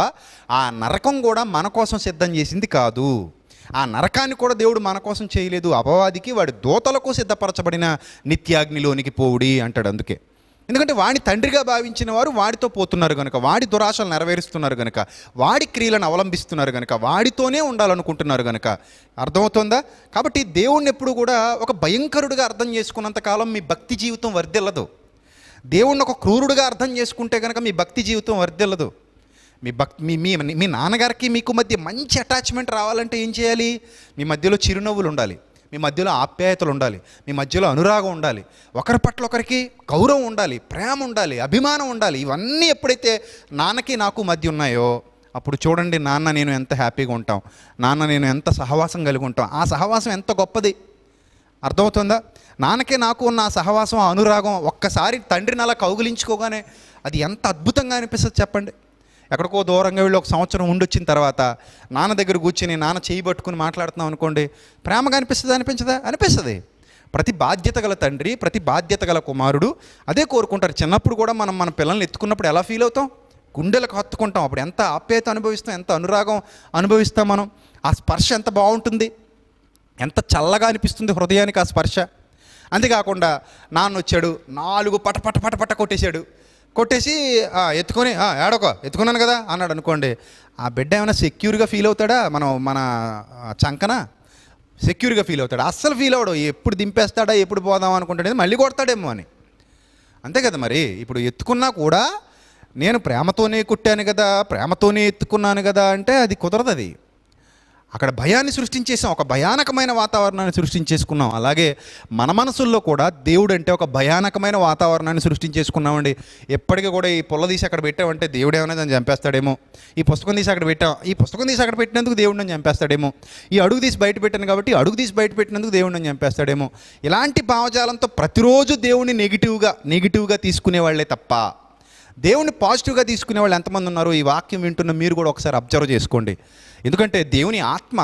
ఆ నరకం కూడా మన కోసం సిద్ధం చేసింది కాదు ఆ నరకాన్ని కూడా దేవుడు మన కోసం చేయలేదు అపవాదికి వాడి దోతలకు సిద్ధపరచబడిన నిత్యాగ్నిలోనికి పోవుడి అంటాడు అందుకే ఎందుకంటే వాడిని తండ్రిగా భావించిన వారు వాడితో పోతున్నారు కనుక వాడి దురాశలు నెరవేరుస్తున్నారు కనుక వాడి క్రియలను అవలంబిస్తున్నారు కనుక వాడితోనే ఉండాలనుకుంటున్నారు కనుక అర్థమవుతుందా కాబట్టి దేవుణ్ణి ఎప్పుడు కూడా ఒక భయంకరుడిగా అర్థం చేసుకున్నంతకాలం మీ భక్తి జీవితం వర్దిల్లదు దేవుణ్ణి ఒక క్రూరుడుగా అర్థం చేసుకుంటే కనుక మీ భక్తి జీవితం వర్దిల్లదు మీ భక్తి మీ మీ మీ నాన్నగారికి మీకు మధ్య మంచి అటాచ్మెంట్ రావాలంటే ఏం చేయాలి మీ మధ్యలో చిరునవ్వులు ఉండాలి మీ మధ్యలో ఆప్యాయతలు ఉండాలి మీ మధ్యలో అనురాగం ఉండాలి ఒకరి పట్ల ఒకరికి గౌరవం ఉండాలి ప్రేమ ఉండాలి అభిమానం ఉండాలి ఇవన్నీ ఎప్పుడైతే నాన్నకి నాకు మధ్య ఉన్నాయో అప్పుడు చూడండి నాన్న నేను ఎంత హ్యాపీగా ఉంటాం నాన్న నేను ఎంత సహవాసం కలిగి ఉంటాం ఆ సహవాసం ఎంత గొప్పది అర్థమవుతుందా నాన్నకే నాకు ఉన్న ఆ సహవాసం అనురాగం ఒక్కసారి తండ్రిని అలా కౌగిలించుకోగానే అది ఎంత అద్భుతంగా అనిపిస్తుంది చెప్పండి ఎక్కడికో దూరంగా వెళ్ళి ఒక సంవత్సరం ఉండొచ్చిన తర్వాత నాన్న దగ్గర కూర్చొని నాన్న చేయి పట్టుకుని మాట్లాడుతున్నాం అనుకోండి ప్రేమగా అనిపిస్తుంది అనిపించదా అనిపిస్తుంది ప్రతి బాధ్యత గల తండ్రి ప్రతి బాధ్యత గల కుమారుడు అదే కోరుకుంటారు చిన్నప్పుడు కూడా మనం మన పిల్లల్ని ఎత్తుకున్నప్పుడు ఎలా ఫీల్ అవుతాం గుండెలకు హత్తుకుంటాం అప్పుడు ఎంత ఆప్యాయత అనుభవిస్తాం ఎంత అనురాగం అనుభవిస్తాం మనం ఆ స్పర్శ ఎంత బాగుంటుంది ఎంత చల్లగా అనిపిస్తుంది హృదయానికి ఆ స్పర్శ అంతేకాకుండా నాన్న వచ్చాడు నాలుగు పట పట పట పట కొట్టేశాడు కొట్టేసి ఎత్తుకొని ఏడొక ఎత్తుకున్నాను కదా అన్నాడు అనుకోండి ఆ బిడ్డ ఏమైనా సెక్యూర్గా ఫీల్ అవుతాడా మనం మన చంకన సెక్యూర్గా ఫీల్ అవుతాడు అస్సలు ఫీల్ అవడు ఎప్పుడు దింపేస్తాడా ఎప్పుడు పోదాం అనుకుంటాడేది మళ్ళీ కొడతాడేమో అని అంతే కదా మరి ఇప్పుడు ఎత్తుకున్నా కూడా నేను ప్రేమతోనే కుట్టాను కదా ప్రేమతోనే ఎత్తుకున్నాను కదా అంటే అది కుదరదు అది అక్కడ భయాన్ని సృష్టించేసాం ఒక భయానకమైన వాతావరణాన్ని సృష్టించేసుకున్నాం అలాగే మన మనసుల్లో కూడా దేవుడు అంటే ఒక భయానకమైన వాతావరణాన్ని సృష్టించేసుకున్నామండి ఎప్పటికీ కూడా ఈ పొల్ల తీసి అక్కడ పెట్టామంటే దేవుడు ఏమైనా దాన్ని చంపేస్తాడేమో ఈ పుస్తకం తీసి అక్కడ పెట్టాం ఈ పుస్తకం తీసి అక్కడ పెట్టినందుకు దేవుడు నన్ను చంపేస్తాడేమో ఈ అడుగు తీసి బయట పెట్టాను కాబట్టి అడుగు తీసి బయట పెట్టినందుకు దేవుడు నన్ను చంపేస్తాడేమో ఇలాంటి భావజాలంతో ప్రతిరోజు దేవుడిని నెగిటివ్గా నెగిటివ్గా తీసుకునే వాళ్ళే తప్ప దేవుని పాజిటివ్గా తీసుకునే వాళ్ళు ఎంతమంది ఉన్నారు ఈ వాక్యం వింటున్న మీరు కూడా ఒకసారి అబ్జర్వ్ చేసుకోండి ఎందుకంటే దేవుని ఆత్మ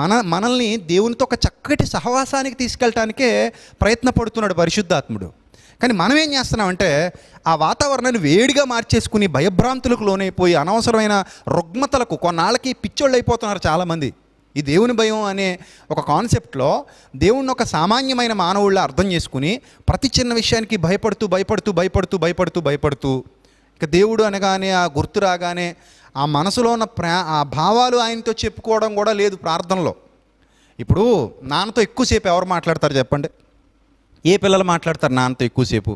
మన మనల్ని దేవునితో ఒక చక్కటి సహవాసానికి తీసుకెళ్ళటానికే ప్రయత్నపడుతున్నాడు పరిశుద్ధాత్ముడు కానీ మనం ఏం చేస్తున్నామంటే ఆ వాతావరణాన్ని వేడిగా మార్చేసుకుని భయభ్రాంతులకు లోనైపోయి అనవసరమైన రుగ్మతలకు కొన్నాళ్ళకి పిచ్చోళ్ళు అయిపోతున్నారు చాలామంది ఈ దేవుని భయం అనే ఒక కాన్సెప్ట్లో దేవుణ్ణి ఒక సామాన్యమైన మానవుళ్ళ అర్థం చేసుకుని ప్రతి చిన్న విషయానికి భయపడుతూ భయపడుతూ భయపడుతూ భయపడుతూ భయపడుతూ ఇక దేవుడు అనగానే ఆ గుర్తు రాగానే ఆ మనసులో ఉన్న ప్రా ఆ భావాలు ఆయనతో చెప్పుకోవడం కూడా లేదు ప్రార్థనలో ఇప్పుడు నాన్నతో ఎక్కువసేపు ఎవరు మాట్లాడతారు చెప్పండి ఏ పిల్లలు మాట్లాడతారు నాన్నతో ఎక్కువసేపు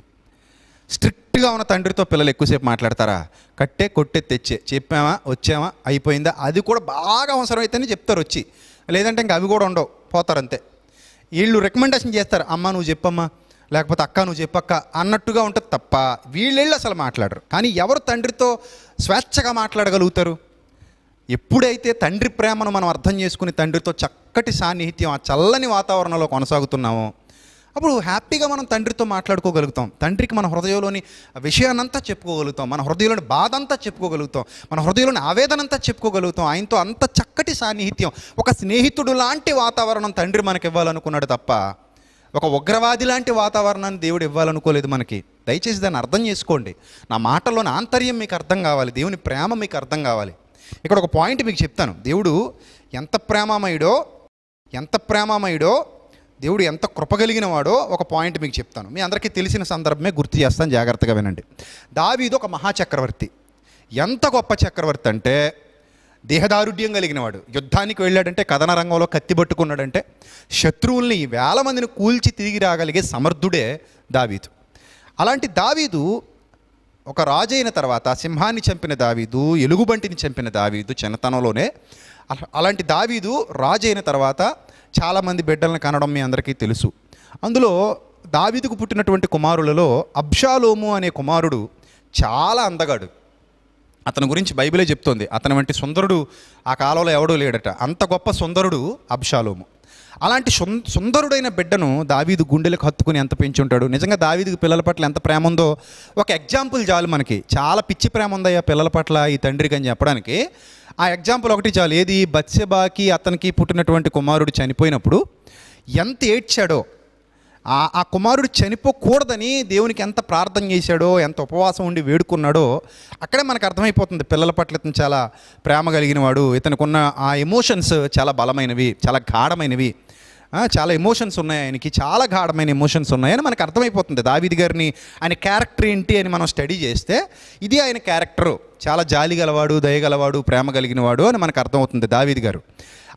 స్ట్రిక్ట్గా ఉన్న తండ్రితో పిల్లలు ఎక్కువసేపు మాట్లాడతారా కట్టే కొట్టే తెచ్చే చెప్పామా వచ్చామా అయిపోయిందా అది కూడా బాగా అవసరమైతేనే చెప్తారు వచ్చి లేదంటే ఇంకా అవి కూడా ఉండవు పోతారు అంతే వీళ్ళు రికమెండేషన్ చేస్తారు అమ్మ నువ్వు చెప్పమ్మా లేకపోతే అక్క నువ్వు చెప్పక్క అన్నట్టుగా ఉంటుంది తప్ప వీళ్ళెళ్ళు అసలు మాట్లాడరు కానీ ఎవరు తండ్రితో స్వేచ్ఛగా మాట్లాడగలుగుతారు ఎప్పుడైతే తండ్రి ప్రేమను మనం అర్థం చేసుకుని తండ్రితో చక్కటి సాన్నిహిత్యం ఆ చల్లని వాతావరణంలో కొనసాగుతున్నామో అప్పుడు హ్యాపీగా మనం తండ్రితో మాట్లాడుకోగలుగుతాం తండ్రికి మన హృదయంలోని విషయాన్నంతా చెప్పుకోగలుగుతాం మన హృదయంలోని బాధ అంతా చెప్పుకోగలుగుతాం మన హృదయంలోని ఆవేదనంతా చెప్పుకోగలుగుతాం ఆయనతో అంత చక్కటి సాన్నిహిత్యం ఒక స్నేహితుడు లాంటి వాతావరణం తండ్రి మనకి ఇవ్వాలనుకున్నాడు తప్ప ఒక ఉగ్రవాది లాంటి వాతావరణాన్ని దేవుడు ఇవ్వాలనుకోలేదు మనకి దయచేసి దాన్ని అర్థం చేసుకోండి నా మాటలోని ఆంతర్యం మీకు అర్థం కావాలి దేవుని ప్రేమ మీకు అర్థం కావాలి ఇక్కడ ఒక పాయింట్ మీకు చెప్తాను దేవుడు ఎంత ప్రేమమయుడో ఎంత ప్రేమమయుడో దేవుడు ఎంత కృపగలిగిన వాడో ఒక పాయింట్ మీకు చెప్తాను మీ అందరికీ తెలిసిన సందర్భమే గుర్తు చేస్తాను జాగ్రత్తగా వినండి దావీదు ఒక మహాచక్రవర్తి ఎంత గొప్ప చక్రవర్తి అంటే దేహదారుఢ్యం కలిగినవాడు యుద్ధానికి వెళ్ళాడంటే కథన రంగంలో కత్తి పట్టుకున్నాడంటే శత్రువుల్ని వేల మందిని కూల్చి తిరిగి రాగలిగే సమర్థుడే దావీదు అలాంటి దావీదు ఒక రాజైన తర్వాత సింహాన్ని చంపిన దావీదు ఎలుగుబంటిని చంపిన దావీదు చిన్నతనంలోనే అలాంటి దావీదు రాజైన తర్వాత చాలామంది బిడ్డలను కనడం మీ అందరికీ తెలుసు అందులో దావిదుకు పుట్టినటువంటి కుమారులలో అబ్షాలోము అనే కుమారుడు చాలా అందగాడు అతని గురించి బైబిలే చెప్తోంది అతని వంటి సుందరుడు ఆ కాలంలో ఎవడూ లేడట అంత గొప్ప సుందరుడు అబ్షాలోము అలాంటి సుందరుడైన బిడ్డను దావీదు గుండెలకు హత్తుకుని ఎంత పెంచుంటాడు నిజంగా దావీదుకు పిల్లల పట్ల ఎంత ప్రేమ ఉందో ఒక ఎగ్జాంపుల్ చాలు మనకి చాలా పిచ్చి ప్రేమ ఉందయ్యా పిల్లల పట్ల ఈ తండ్రికి అని చెప్పడానికి ఆ ఎగ్జాంపుల్ ఒకటి చాలు ఏది బత్సెబాకి అతనికి పుట్టినటువంటి కుమారుడు చనిపోయినప్పుడు ఎంత ఏడ్చాడో ఆ కుమారుడు చనిపోకూడదని దేవునికి ఎంత ప్రార్థన చేశాడో ఎంత ఉపవాసం ఉండి వేడుకున్నాడో అక్కడే మనకు అర్థమైపోతుంది పిల్లల పట్ల ఇతను చాలా ప్రేమ కలిగిన వాడు ఇతనికి ఉన్న ఆ ఎమోషన్స్ చాలా బలమైనవి చాలా గాఢమైనవి చాలా ఎమోషన్స్ ఉన్నాయి ఆయనకి చాలా గాఢమైన ఎమోషన్స్ ఉన్నాయని మనకు అర్థమైపోతుంది దావిది గారిని ఆయన క్యారెక్టర్ ఏంటి అని మనం స్టడీ చేస్తే ఇది ఆయన క్యారెక్టరు చాలా జాలి గలవాడు దయగలవాడు ప్రేమ కలిగినవాడు అని మనకు అర్థమవుతుంది దావీది గారు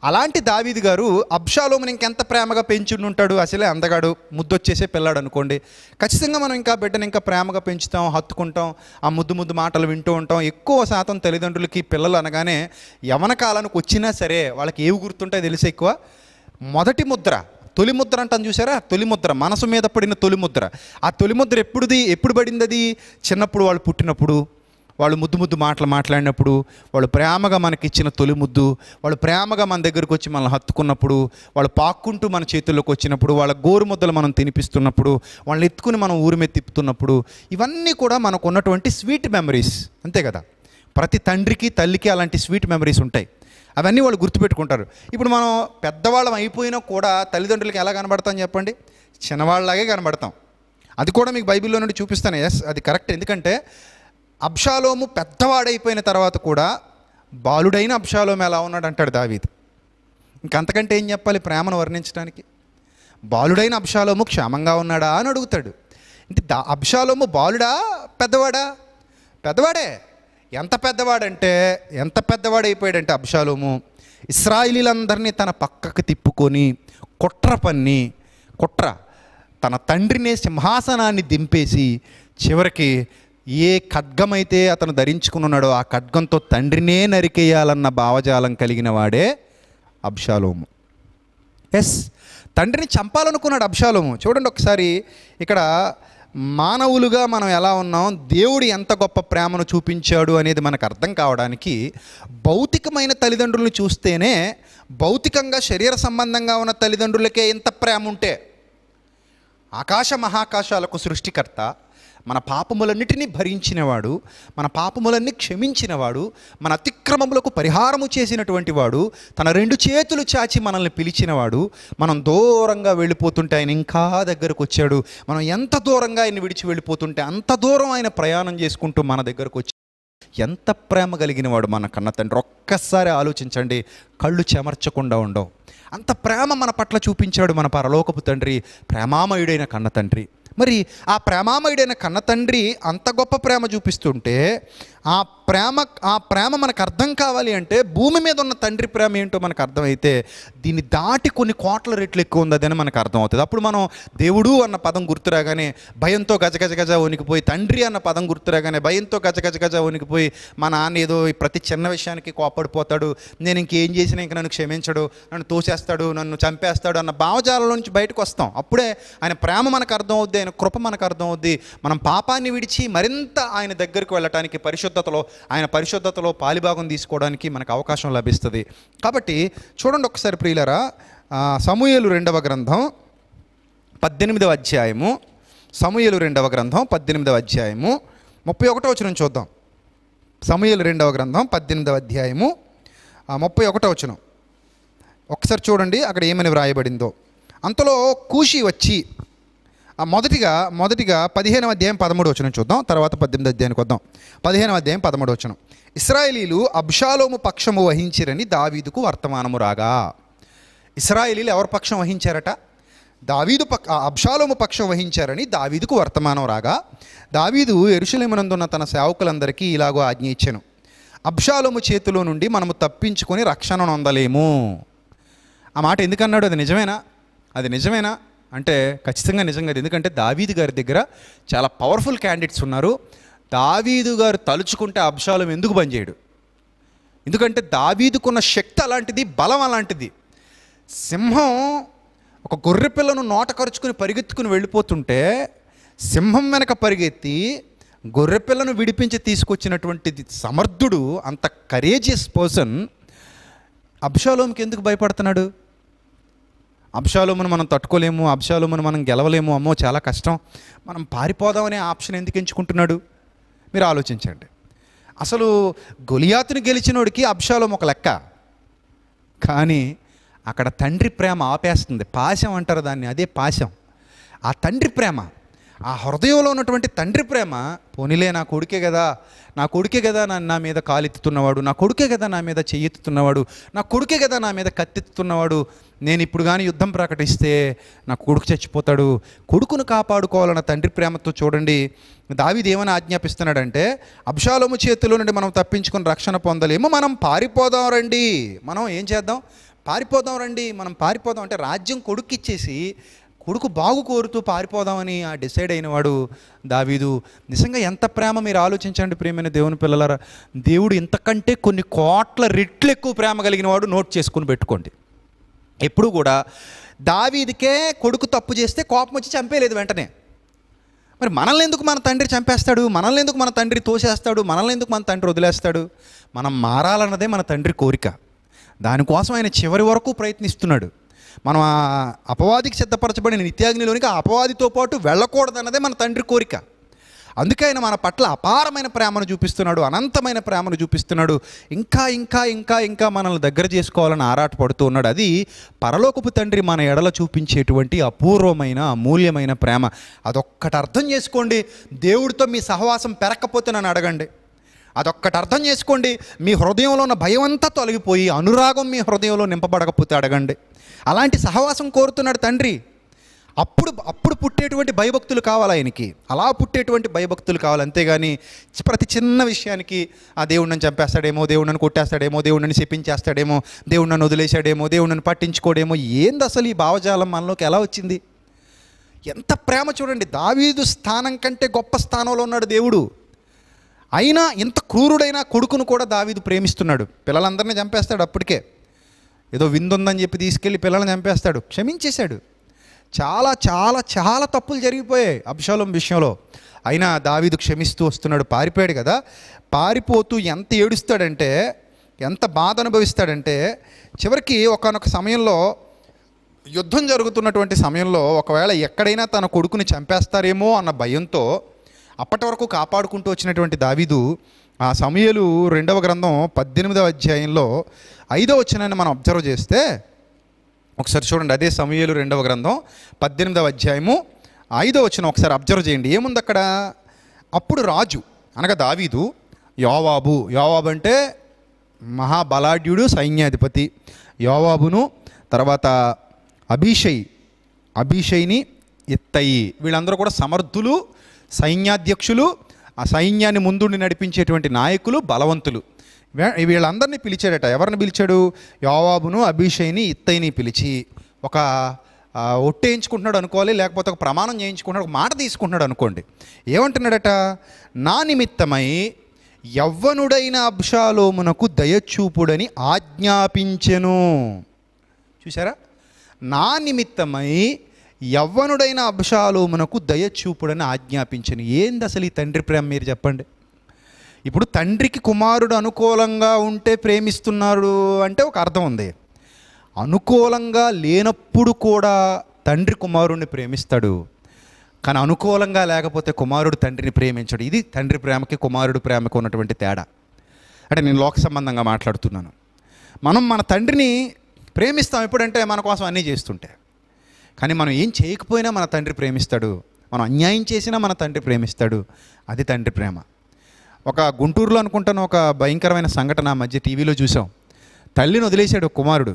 అలాంటి దావీది గారు అబ్షాలోముని ఇంకెంత ప్రేమగా పెంచుండి ఉంటాడు అసలే అందగాడు ముద్దొచ్చేసే పిల్లాడు అనుకోండి ఖచ్చితంగా మనం ఇంకా బిడ్డను ఇంకా ప్రేమగా పెంచుతాం హత్తుకుంటాం ఆ ముద్దు ముద్దు మాటలు వింటూ ఉంటాం ఎక్కువ శాతం తల్లిదండ్రులకి పిల్లలు అనగానే యవన కాలానికి వచ్చినా సరే వాళ్ళకి ఏవి గుర్తుంటాయి తెలిసే ఎక్కువ మొదటి ముద్ర తొలి ముద్ర అంటాను చూసారా తొలి ముద్ర మనసు మీద పడిన తొలి ముద్ర ఆ తొలి ముద్ర ఎప్పుడుది ఎప్పుడు పడింది అది చిన్నప్పుడు వాళ్ళు పుట్టినప్పుడు వాళ్ళు ముద్దు ముద్దు మాటలు మాట్లాడినప్పుడు వాళ్ళు ప్రేమగా మనకి ఇచ్చిన తొలి ముద్దు వాళ్ళు ప్రేమగా మన దగ్గరకు వచ్చి మనల్ని హత్తుకున్నప్పుడు వాళ్ళు పాక్కుంటూ మన చేతుల్లోకి వచ్చినప్పుడు వాళ్ళ గోరు ముద్దలు మనం తినిపిస్తున్నప్పుడు వాళ్ళని ఎత్తుకుని మనం ఊరి మీద తిప్పుతున్నప్పుడు ఇవన్నీ కూడా మనకు ఉన్నటువంటి స్వీట్ మెమరీస్ అంతే కదా ప్రతి తండ్రికి తల్లికి అలాంటి స్వీట్ మెమరీస్ ఉంటాయి అవన్నీ వాళ్ళు గుర్తుపెట్టుకుంటారు ఇప్పుడు మనం పెద్దవాళ్ళం అయిపోయినా కూడా తల్లిదండ్రులకి ఎలా కనబడతాం చెప్పండి చిన్నవాళ్ళలాగే కనబడతాం అది కూడా మీకు బైబిల్లో నుండి చూపిస్తాను ఎస్ అది కరెక్ట్ ఎందుకంటే అబ్షాలోము పెద్దవాడైపోయిన తర్వాత కూడా బాలుడైన అబ్షాలోము ఎలా ఉన్నాడు అంటాడు దావీద్ ఇంకంతకంటే ఏం చెప్పాలి ప్రేమను వర్ణించడానికి బాలుడైన అబ్షాలోము క్షేమంగా ఉన్నాడా అని అడుగుతాడు అంటే దా అబ్షాలోము బాలుడా పెద్దవాడా పెద్దవాడే ఎంత పెద్దవాడంటే ఎంత పెద్దవాడైపోయాడంటే అబ్షాలోము ఇస్రాయిలీలందరినీ తన పక్కకు తిప్పుకొని కుట్ర పన్ని కుట్ర తన తండ్రినే సింహాసనాన్ని దింపేసి చివరికి ఏ ఖడ్గమైతే అతను ధరించుకున్నాడో ఆ ఖడ్గంతో తండ్రినే నరికేయాలన్న భావజాలం కలిగిన వాడే అబ్షాలోము ఎస్ తండ్రిని చంపాలనుకున్నాడు అబ్షాలోము చూడండి ఒకసారి ఇక్కడ మానవులుగా మనం ఎలా ఉన్నాం దేవుడు ఎంత గొప్ప ప్రేమను చూపించాడు అనేది మనకు అర్థం కావడానికి భౌతికమైన తల్లిదండ్రులను చూస్తేనే భౌతికంగా శరీర సంబంధంగా ఉన్న తల్లిదండ్రులకే ఇంత ప్రేమ ఉంటే ఆకాశ మహాకాశాలకు సృష్టికర్త మన పాపములన్నిటినీ భరించినవాడు మన పాపములన్నీ క్షమించినవాడు మన అతిక్రమములకు పరిహారము చేసినటువంటి వాడు తన రెండు చేతులు చాచి మనల్ని పిలిచినవాడు మనం దూరంగా వెళ్ళిపోతుంటే ఆయన ఇంకా దగ్గరకు వచ్చాడు మనం ఎంత దూరంగా ఆయన విడిచి వెళ్ళిపోతుంటే అంత దూరం ఆయన ప్రయాణం చేసుకుంటూ మన దగ్గరకు వచ్చి ఎంత ప్రేమ కలిగిన వాడు మన కన్న తండ్రి ఒక్కసారి ఆలోచించండి కళ్ళు చెమర్చకుండా ఉండవు అంత ప్రేమ మన పట్ల చూపించాడు మన పరలోకపు తండ్రి ప్రేమామయుడైన కన్న తండ్రి మరి ఆ ప్రేమామయుడైన కన్న తండ్రి అంత గొప్ప ప్రేమ చూపిస్తుంటే ఆ ప్రేమ ఆ ప్రేమ మనకు అర్థం కావాలి అంటే భూమి మీద ఉన్న తండ్రి ప్రేమ ఏంటో మనకు అర్థమైతే దీన్ని దాటి కొన్ని కోట్ల రెట్లు ఎక్కువ ఉందని మనకు అర్థమవుతుంది అప్పుడు మనం దేవుడు అన్న పదం గుర్తురాగానే భయంతో గజగజ గజ వణికిపోయి తండ్రి అన్న పదం గుర్తురాగానే భయంతో గజగజ గజ వణికిపోయి మా నాన్న ఏదో ప్రతి చిన్న విషయానికి కోపడిపోతాడు నేను ఇంకేం చేసినా ఇంక నన్ను క్షమించడు నన్ను తోసేస్తాడు నన్ను చంపేస్తాడు అన్న భావజాలం నుంచి బయటకు వస్తాం అప్పుడే ఆయన ప్రేమ మనకు అర్థం అవుద్ది ఆయన కృప మనకు అర్థం అవుద్ది మనం పాపాన్ని విడిచి మరింత ఆయన దగ్గరికి వెళ్ళటానికి పరిశుద్ధ పరిశుద్ధతలో ఆయన పరిశుద్ధతలో పాలిభాగం తీసుకోవడానికి మనకు అవకాశం లభిస్తుంది కాబట్టి చూడండి ఒకసారి ప్రియులరా సమూహలు రెండవ గ్రంథం పద్దెనిమిదవ అధ్యాయము సమూహలు రెండవ గ్రంథం పద్దెనిమిదవ అధ్యాయము ముప్పై ఒకటో వచ్చిన చూద్దాం సమూహలు రెండవ గ్రంథం పద్దెనిమిదవ అధ్యాయము ముప్పై ఒకటో వచ్చిన ఒకసారి చూడండి అక్కడ ఏమని వ్రాయబడిందో అంతలో కూషి వచ్చి మొదటిగా మొదటిగా పదిహేనవ అధ్యాయం పదమూడు వచ్చిన చూద్దాం తర్వాత పద్దెనిమిది అధ్యాయానికి వద్దాం పదిహేనవ అధ్యాయం పదమూడు వచ్చిన ఇస్రాయేలీలు అబ్షాలోము పక్షము వహించిరని దావీదుకు వర్తమానము రాగా ఇస్రాయలీలు ఎవరి పక్షం వహించారట దావీదు పక్ అబ్షాలోము పక్షం వహించారని దావీదుకు వర్తమానం రాగా దావీదు ఎరుషులేమునందున్న తన సేవకులందరికీ ఇలాగో ఆజ్ఞ ఇచ్చాను అబ్షాలోము చేతిలో నుండి మనము తప్పించుకొని రక్షణను నొందలేము ఆ మాట ఎందుకన్నాడు అది నిజమేనా అది నిజమేనా అంటే ఖచ్చితంగా నిజంగా ఎందుకంటే దావీదు గారి దగ్గర చాలా పవర్ఫుల్ క్యాండిడేట్స్ ఉన్నారు దావీదు గారు తలుచుకుంటే అబ్షాలం ఎందుకు పనిచేయడు ఎందుకంటే దావీదుకున్న శక్తి అలాంటిది బలం అలాంటిది సింహం ఒక గొర్రె పిల్లను నోట కరుచుకుని పరిగెత్తుకుని వెళ్ళిపోతుంటే సింహం వెనక పరిగెత్తి గొర్రె పిల్లను విడిపించి తీసుకొచ్చినటువంటిది సమర్థుడు అంత కరేజియస్ పర్సన్ అబ్షాలోంకి ఎందుకు భయపడుతున్నాడు అబ్షాలోమును మనం తట్టుకోలేము అబ్షాలోమును మనం గెలవలేము అమ్మో చాలా కష్టం మనం పారిపోదామనే ఆప్షన్ ఎందుకు ఎంచుకుంటున్నాడు మీరు ఆలోచించండి అసలు గొలియాతును గెలిచినోడికి అబ్షాలోం ఒక లెక్క కానీ అక్కడ తండ్రి ప్రేమ ఆపేస్తుంది పాశం అంటారు దాన్ని అదే పాశం ఆ తండ్రి ప్రేమ ఆ హృదయంలో ఉన్నటువంటి తండ్రి ప్రేమ పోనీలే నా కొడుకే కదా నా కొడుకే కదా నా నా మీద కాలెత్తుతున్నవాడు నా కొడుకే కదా నా మీద చెయ్యెత్తుతున్నవాడు నా కొడుకే కదా నా మీద కత్తెత్తుతున్నవాడు నేను ఇప్పుడు కానీ యుద్ధం ప్రకటిస్తే నా కొడుకు చచ్చిపోతాడు కొడుకును కాపాడుకోవాలన్న తండ్రి ప్రేమతో చూడండి దావిదేమని ఆజ్ఞాపిస్తున్నాడంటే అబ్షాలము చేతిలో నుండి మనం తప్పించుకుని రక్షణ పొందలేమో మనం పారిపోదాం రండి మనం ఏం చేద్దాం పారిపోదాం రండి మనం పారిపోదాం అంటే రాజ్యం కొడుకు ఇచ్చేసి కొడుకు బాగు కోరుతూ పారిపోదామని ఆ డిసైడ్ అయినవాడు దావీదు నిజంగా ఎంత ప్రేమ మీరు ఆలోచించండి ప్రేమైన దేవుని పిల్లలరా దేవుడు ఇంతకంటే కొన్ని కోట్ల రెట్లు ఎక్కువ ప్రేమ కలిగిన వాడు నోట్ చేసుకుని పెట్టుకోండి ఎప్పుడు కూడా దావీదికే కొడుకు తప్పు చేస్తే కోపం వచ్చి చంపేయలేదు వెంటనే మరి మనల్ని ఎందుకు మన తండ్రి చంపేస్తాడు మనల్ని ఎందుకు మన తండ్రి తోసేస్తాడు మనల్ని ఎందుకు మన తండ్రి వదిలేస్తాడు మనం మారాలన్నదే మన తండ్రి కోరిక దానికోసం ఆయన చివరి వరకు ప్రయత్నిస్తున్నాడు మనం ఆ అపవాదికి సిద్ధపరచబడిన నిత్యాగ్నిలోనికి ఆ అపవాదితో పాటు వెళ్ళకూడదన్నదే మన తండ్రి కోరిక అందుకే ఆయన మన పట్ల అపారమైన ప్రేమను చూపిస్తున్నాడు అనంతమైన ప్రేమను చూపిస్తున్నాడు ఇంకా ఇంకా ఇంకా ఇంకా మనల్ని దగ్గర చేసుకోవాలని ఆరాటపడుతూ ఉన్నాడు అది పరలోకపు తండ్రి మన ఎడల చూపించేటువంటి అపూర్వమైన అమూల్యమైన ప్రేమ అదొక్కటి అర్థం చేసుకోండి దేవుడితో మీ సహవాసం పెరకపోతే నన్ను అడగండి అదొక్కటి అర్థం చేసుకోండి మీ హృదయంలో ఉన్న భయం అంతా తొలగిపోయి అనురాగం మీ హృదయంలో నింపబడకపోతే అడగండి అలాంటి సహవాసం కోరుతున్నాడు తండ్రి అప్పుడు అప్పుడు పుట్టేటువంటి భయభక్తులు కావాలి ఆయనకి అలా పుట్టేటువంటి భయభక్తులు కావాలి అంతేగాని ప్రతి చిన్న విషయానికి ఆ దేవుడు చంపేస్తాడేమో దేవుణ్ణని కొట్టేస్తాడేమో దేవుణ్ణని చెప్పించేస్తాడేమో దేవుణ్ణని వదిలేసాడేమో నన్ను వదిలేశాడేమో పట్టించుకోడేమో ఏంది అసలు ఈ భావజాలం మనలోకి ఎలా వచ్చింది ఎంత ప్రేమ చూడండి దావీదు స్థానం కంటే గొప్ప స్థానంలో ఉన్నాడు దేవుడు అయినా ఇంత క్రూరుడైన కొడుకును కూడా దావీదు ప్రేమిస్తున్నాడు పిల్లలందరినీ చంపేస్తాడు అప్పటికే ఏదో విందుందని చెప్పి తీసుకెళ్ళి పిల్లల్ని చంపేస్తాడు క్షమించేశాడు చాలా చాలా చాలా తప్పులు జరిగిపోయాయి అభిషాలం విషయంలో అయినా దావీదు క్షమిస్తూ వస్తున్నాడు పారిపోయాడు కదా పారిపోతూ ఎంత ఏడుస్తాడంటే ఎంత బాధ అనుభవిస్తాడంటే చివరికి ఒకనొక సమయంలో యుద్ధం జరుగుతున్నటువంటి సమయంలో ఒకవేళ ఎక్కడైనా తన కొడుకుని చంపేస్తారేమో అన్న భయంతో అప్పటి వరకు కాపాడుకుంటూ వచ్చినటువంటి దావీదు ఆ సమయలు రెండవ గ్రంథం పద్దెనిమిదవ అధ్యాయంలో ఐదవ వచ్చినాన్ని మనం అబ్జర్వ్ చేస్తే ఒకసారి చూడండి అదే సమయలు రెండవ గ్రంథం పద్దెనిమిదవ అధ్యాయము ఐదవ వచ్చిన ఒకసారి అబ్జర్వ్ చేయండి ఏముంది అక్కడ అప్పుడు రాజు అనగా దావీదు యోవాబు యోవాబు అంటే మహాబలాఢ్యుడు సైన్యాధిపతి యోవాబును తర్వాత అభిషయ్ అభిషయ్ని ఎత్తయి వీళ్ళందరూ కూడా సమర్థులు సైన్యాధ్యక్షులు ఆ సైన్యాన్ని ముందుండి నడిపించేటువంటి నాయకులు బలవంతులు వీళ్ళందరినీ పిలిచాడట ఎవరిని పిలిచాడు యోవాబును అభిషేయ్ని ఇత్తయిని పిలిచి ఒక ఒట్టేయించుకుంటున్నాడు అనుకోవాలి లేకపోతే ఒక ప్రమాణం చేయించుకుంటున్నాడు ఒక మాట తీసుకుంటున్నాడు అనుకోండి ఏమంటున్నాడట నా నిమిత్తమై యవ్వనుడైన అబ్షాలోమునకు దయచూపుడని ఆజ్ఞాపించెను చూసారా నా నిమిత్తమై యవ్వనుడైన అబ్షాలోమునకు దయచూపుడని ఆజ్ఞాపించను ఏంది అసలు ఈ తండ్రి ప్రేమ మీరు చెప్పండి ఇప్పుడు తండ్రికి కుమారుడు అనుకూలంగా ఉంటే ప్రేమిస్తున్నాడు అంటే ఒక అర్థం ఉంది అనుకూలంగా లేనప్పుడు కూడా తండ్రి కుమారుడిని ప్రేమిస్తాడు కానీ అనుకూలంగా లేకపోతే కుమారుడు తండ్రిని ప్రేమించడు ఇది తండ్రి ప్రేమకి కుమారుడు ప్రేమకు ఉన్నటువంటి తేడా అంటే నేను లోక సంబంధంగా మాట్లాడుతున్నాను మనం మన తండ్రిని ప్రేమిస్తాం ఎప్పుడంటే మన కోసం అన్నీ చేస్తుంటే కానీ మనం ఏం చేయకపోయినా మన తండ్రి ప్రేమిస్తాడు మనం అన్యాయం చేసినా మన తండ్రి ప్రేమిస్తాడు అది తండ్రి ప్రేమ ఒక గుంటూరులో అనుకుంటాను ఒక భయంకరమైన సంఘటన మధ్య టీవీలో చూసాం తల్లిని వదిలేశాడు కుమారుడు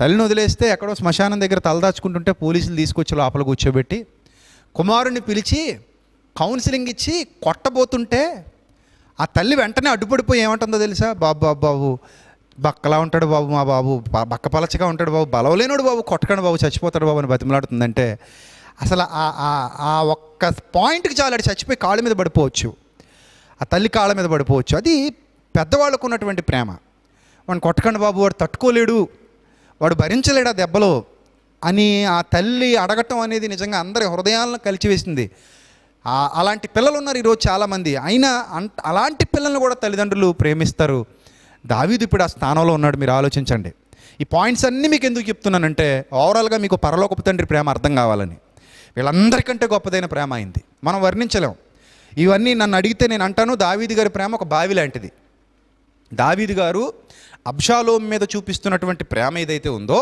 తల్లిని వదిలేస్తే ఎక్కడో శ్మశానం దగ్గర తలదాచుకుంటుంటే పోలీసులు తీసుకొచ్చి లోపల కూర్చోబెట్టి కుమారుడిని పిలిచి కౌన్సిలింగ్ ఇచ్చి కొట్టబోతుంటే ఆ తల్లి వెంటనే అడ్డుపడిపోయి ఏమంటుందో తెలుసా బాబు బాబు బక్కలా ఉంటాడు బాబు మా బాబు బక్క పలచగా ఉంటాడు బాబు బలవలేనుడు బాబు కొట్టకండి బాబు చచ్చిపోతాడు బాబు అని బతిమలాడుతుందంటే అసలు ఆ ఒక్క పాయింట్కి చాలాడు చచ్చిపోయి కాళ్ళ మీద పడిపోవచ్చు ఆ తల్లి కాళ్ళ మీద పడిపోవచ్చు అది పెద్దవాళ్ళకు ఉన్నటువంటి ప్రేమ వాడిని కొట్టకండి బాబు వాడు తట్టుకోలేడు వాడు భరించలేడు ఆ దెబ్బలో అని ఆ తల్లి అడగటం అనేది నిజంగా అందరి హృదయాలను కలిచివేసింది అలాంటి పిల్లలు ఉన్నారు ఈరోజు చాలామంది అయినా అంట అలాంటి పిల్లల్ని కూడా తల్లిదండ్రులు ప్రేమిస్తారు దావీదు ఇప్పుడు ఆ స్థానంలో ఉన్నాడు మీరు ఆలోచించండి ఈ పాయింట్స్ అన్నీ మీకు ఎందుకు చెప్తున్నానంటే ఓవరాల్గా మీకు పరలోకపు తండ్రి ప్రేమ అర్థం కావాలని వీళ్ళందరికంటే గొప్పదైన ప్రేమ అయింది మనం వర్ణించలేం ఇవన్నీ నన్ను అడిగితే నేను అంటాను దావీది గారి ప్రేమ ఒక బావి లాంటిది దావీది గారు అబ్షాలోం మీద చూపిస్తున్నటువంటి ప్రేమ ఏదైతే ఉందో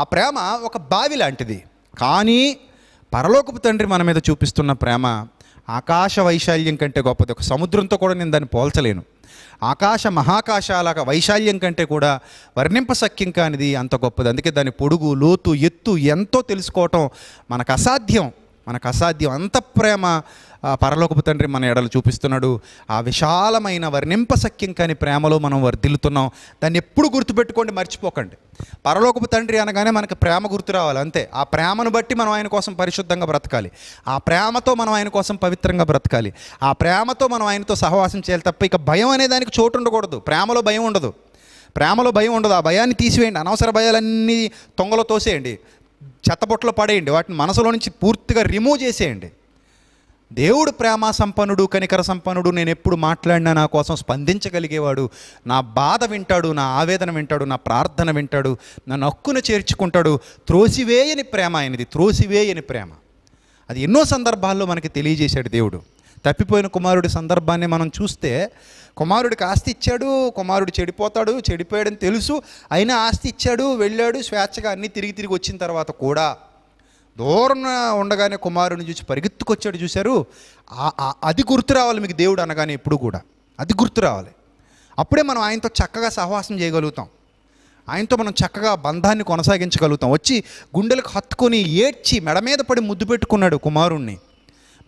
ఆ ప్రేమ ఒక బావి లాంటిది కానీ పరలోకపు తండ్రి మన మీద చూపిస్తున్న ప్రేమ ఆకాశ వైశాల్యం కంటే గొప్పది ఒక సముద్రంతో కూడా నేను దాన్ని పోల్చలేను ఆకాశ మహాకాశాల వైశాల్యం కంటే కూడా వర్ణింప సఖ్యం కానిది అంత గొప్పది అందుకే దాని పొడుగు లోతు ఎత్తు ఎంతో తెలుసుకోవటం మనకు అసాధ్యం మనకు అసాధ్యం అంత ప్రేమ పరలోకపు తండ్రి మన ఎడలు చూపిస్తున్నాడు ఆ విశాలమైన వర్ణింపసక్యం కాని ప్రేమలో మనం వర్దిల్లుతున్నాం దాన్ని ఎప్పుడు గుర్తుపెట్టుకోండి మర్చిపోకండి పరలోకపు తండ్రి అనగానే మనకు ప్రేమ గుర్తు రావాలి అంతే ఆ ప్రేమను బట్టి మనం ఆయన కోసం పరిశుద్ధంగా బ్రతకాలి ఆ ప్రేమతో మనం ఆయన కోసం పవిత్రంగా బ్రతకాలి ఆ ప్రేమతో మనం ఆయనతో సహవాసం చేయాలి తప్ప ఇక భయం అనే దానికి చోటు ఉండకూడదు ప్రేమలో భయం ఉండదు ప్రేమలో భయం ఉండదు ఆ భయాన్ని తీసివేయండి అనవసర భయాలన్నీ తొంగలో తోసేయండి చెత్తపొట్లో పడేయండి వాటిని మనసులో నుంచి పూర్తిగా రిమూవ్ చేసేయండి దేవుడు ప్రేమ సంపన్నుడు కనికర సంపన్నుడు నేను ఎప్పుడు మాట్లాడినా నా కోసం స్పందించగలిగేవాడు నా బాధ వింటాడు నా ఆవేదన వింటాడు నా ప్రార్థన వింటాడు నన్ను హక్కును చేర్చుకుంటాడు త్రోసివేయని ప్రేమ ఆయనది త్రోసివేయని ప్రేమ అది ఎన్నో సందర్భాల్లో మనకి తెలియజేశాడు దేవుడు తప్పిపోయిన కుమారుడి సందర్భాన్ని మనం చూస్తే కుమారుడికి ఆస్తి ఇచ్చాడు కుమారుడు చెడిపోతాడు చెడిపోయాడని తెలుసు అయినా ఆస్తి ఇచ్చాడు వెళ్ళాడు స్వేచ్ఛగా అన్నీ తిరిగి తిరిగి వచ్చిన తర్వాత కూడా దూరం ఉండగానే కుమారుని చూసి పరిగెత్తుకొచ్చాడు చూశారు అది గుర్తు రావాలి మీకు దేవుడు అనగానే ఎప్పుడు కూడా అది గుర్తు రావాలి అప్పుడే మనం ఆయనతో చక్కగా సహవాసం చేయగలుగుతాం ఆయనతో మనం చక్కగా బంధాన్ని కొనసాగించగలుగుతాం వచ్చి గుండెలకు హత్తుకొని ఏడ్చి మెడ మీద పడి ముద్దు పెట్టుకున్నాడు కుమారుణ్ణి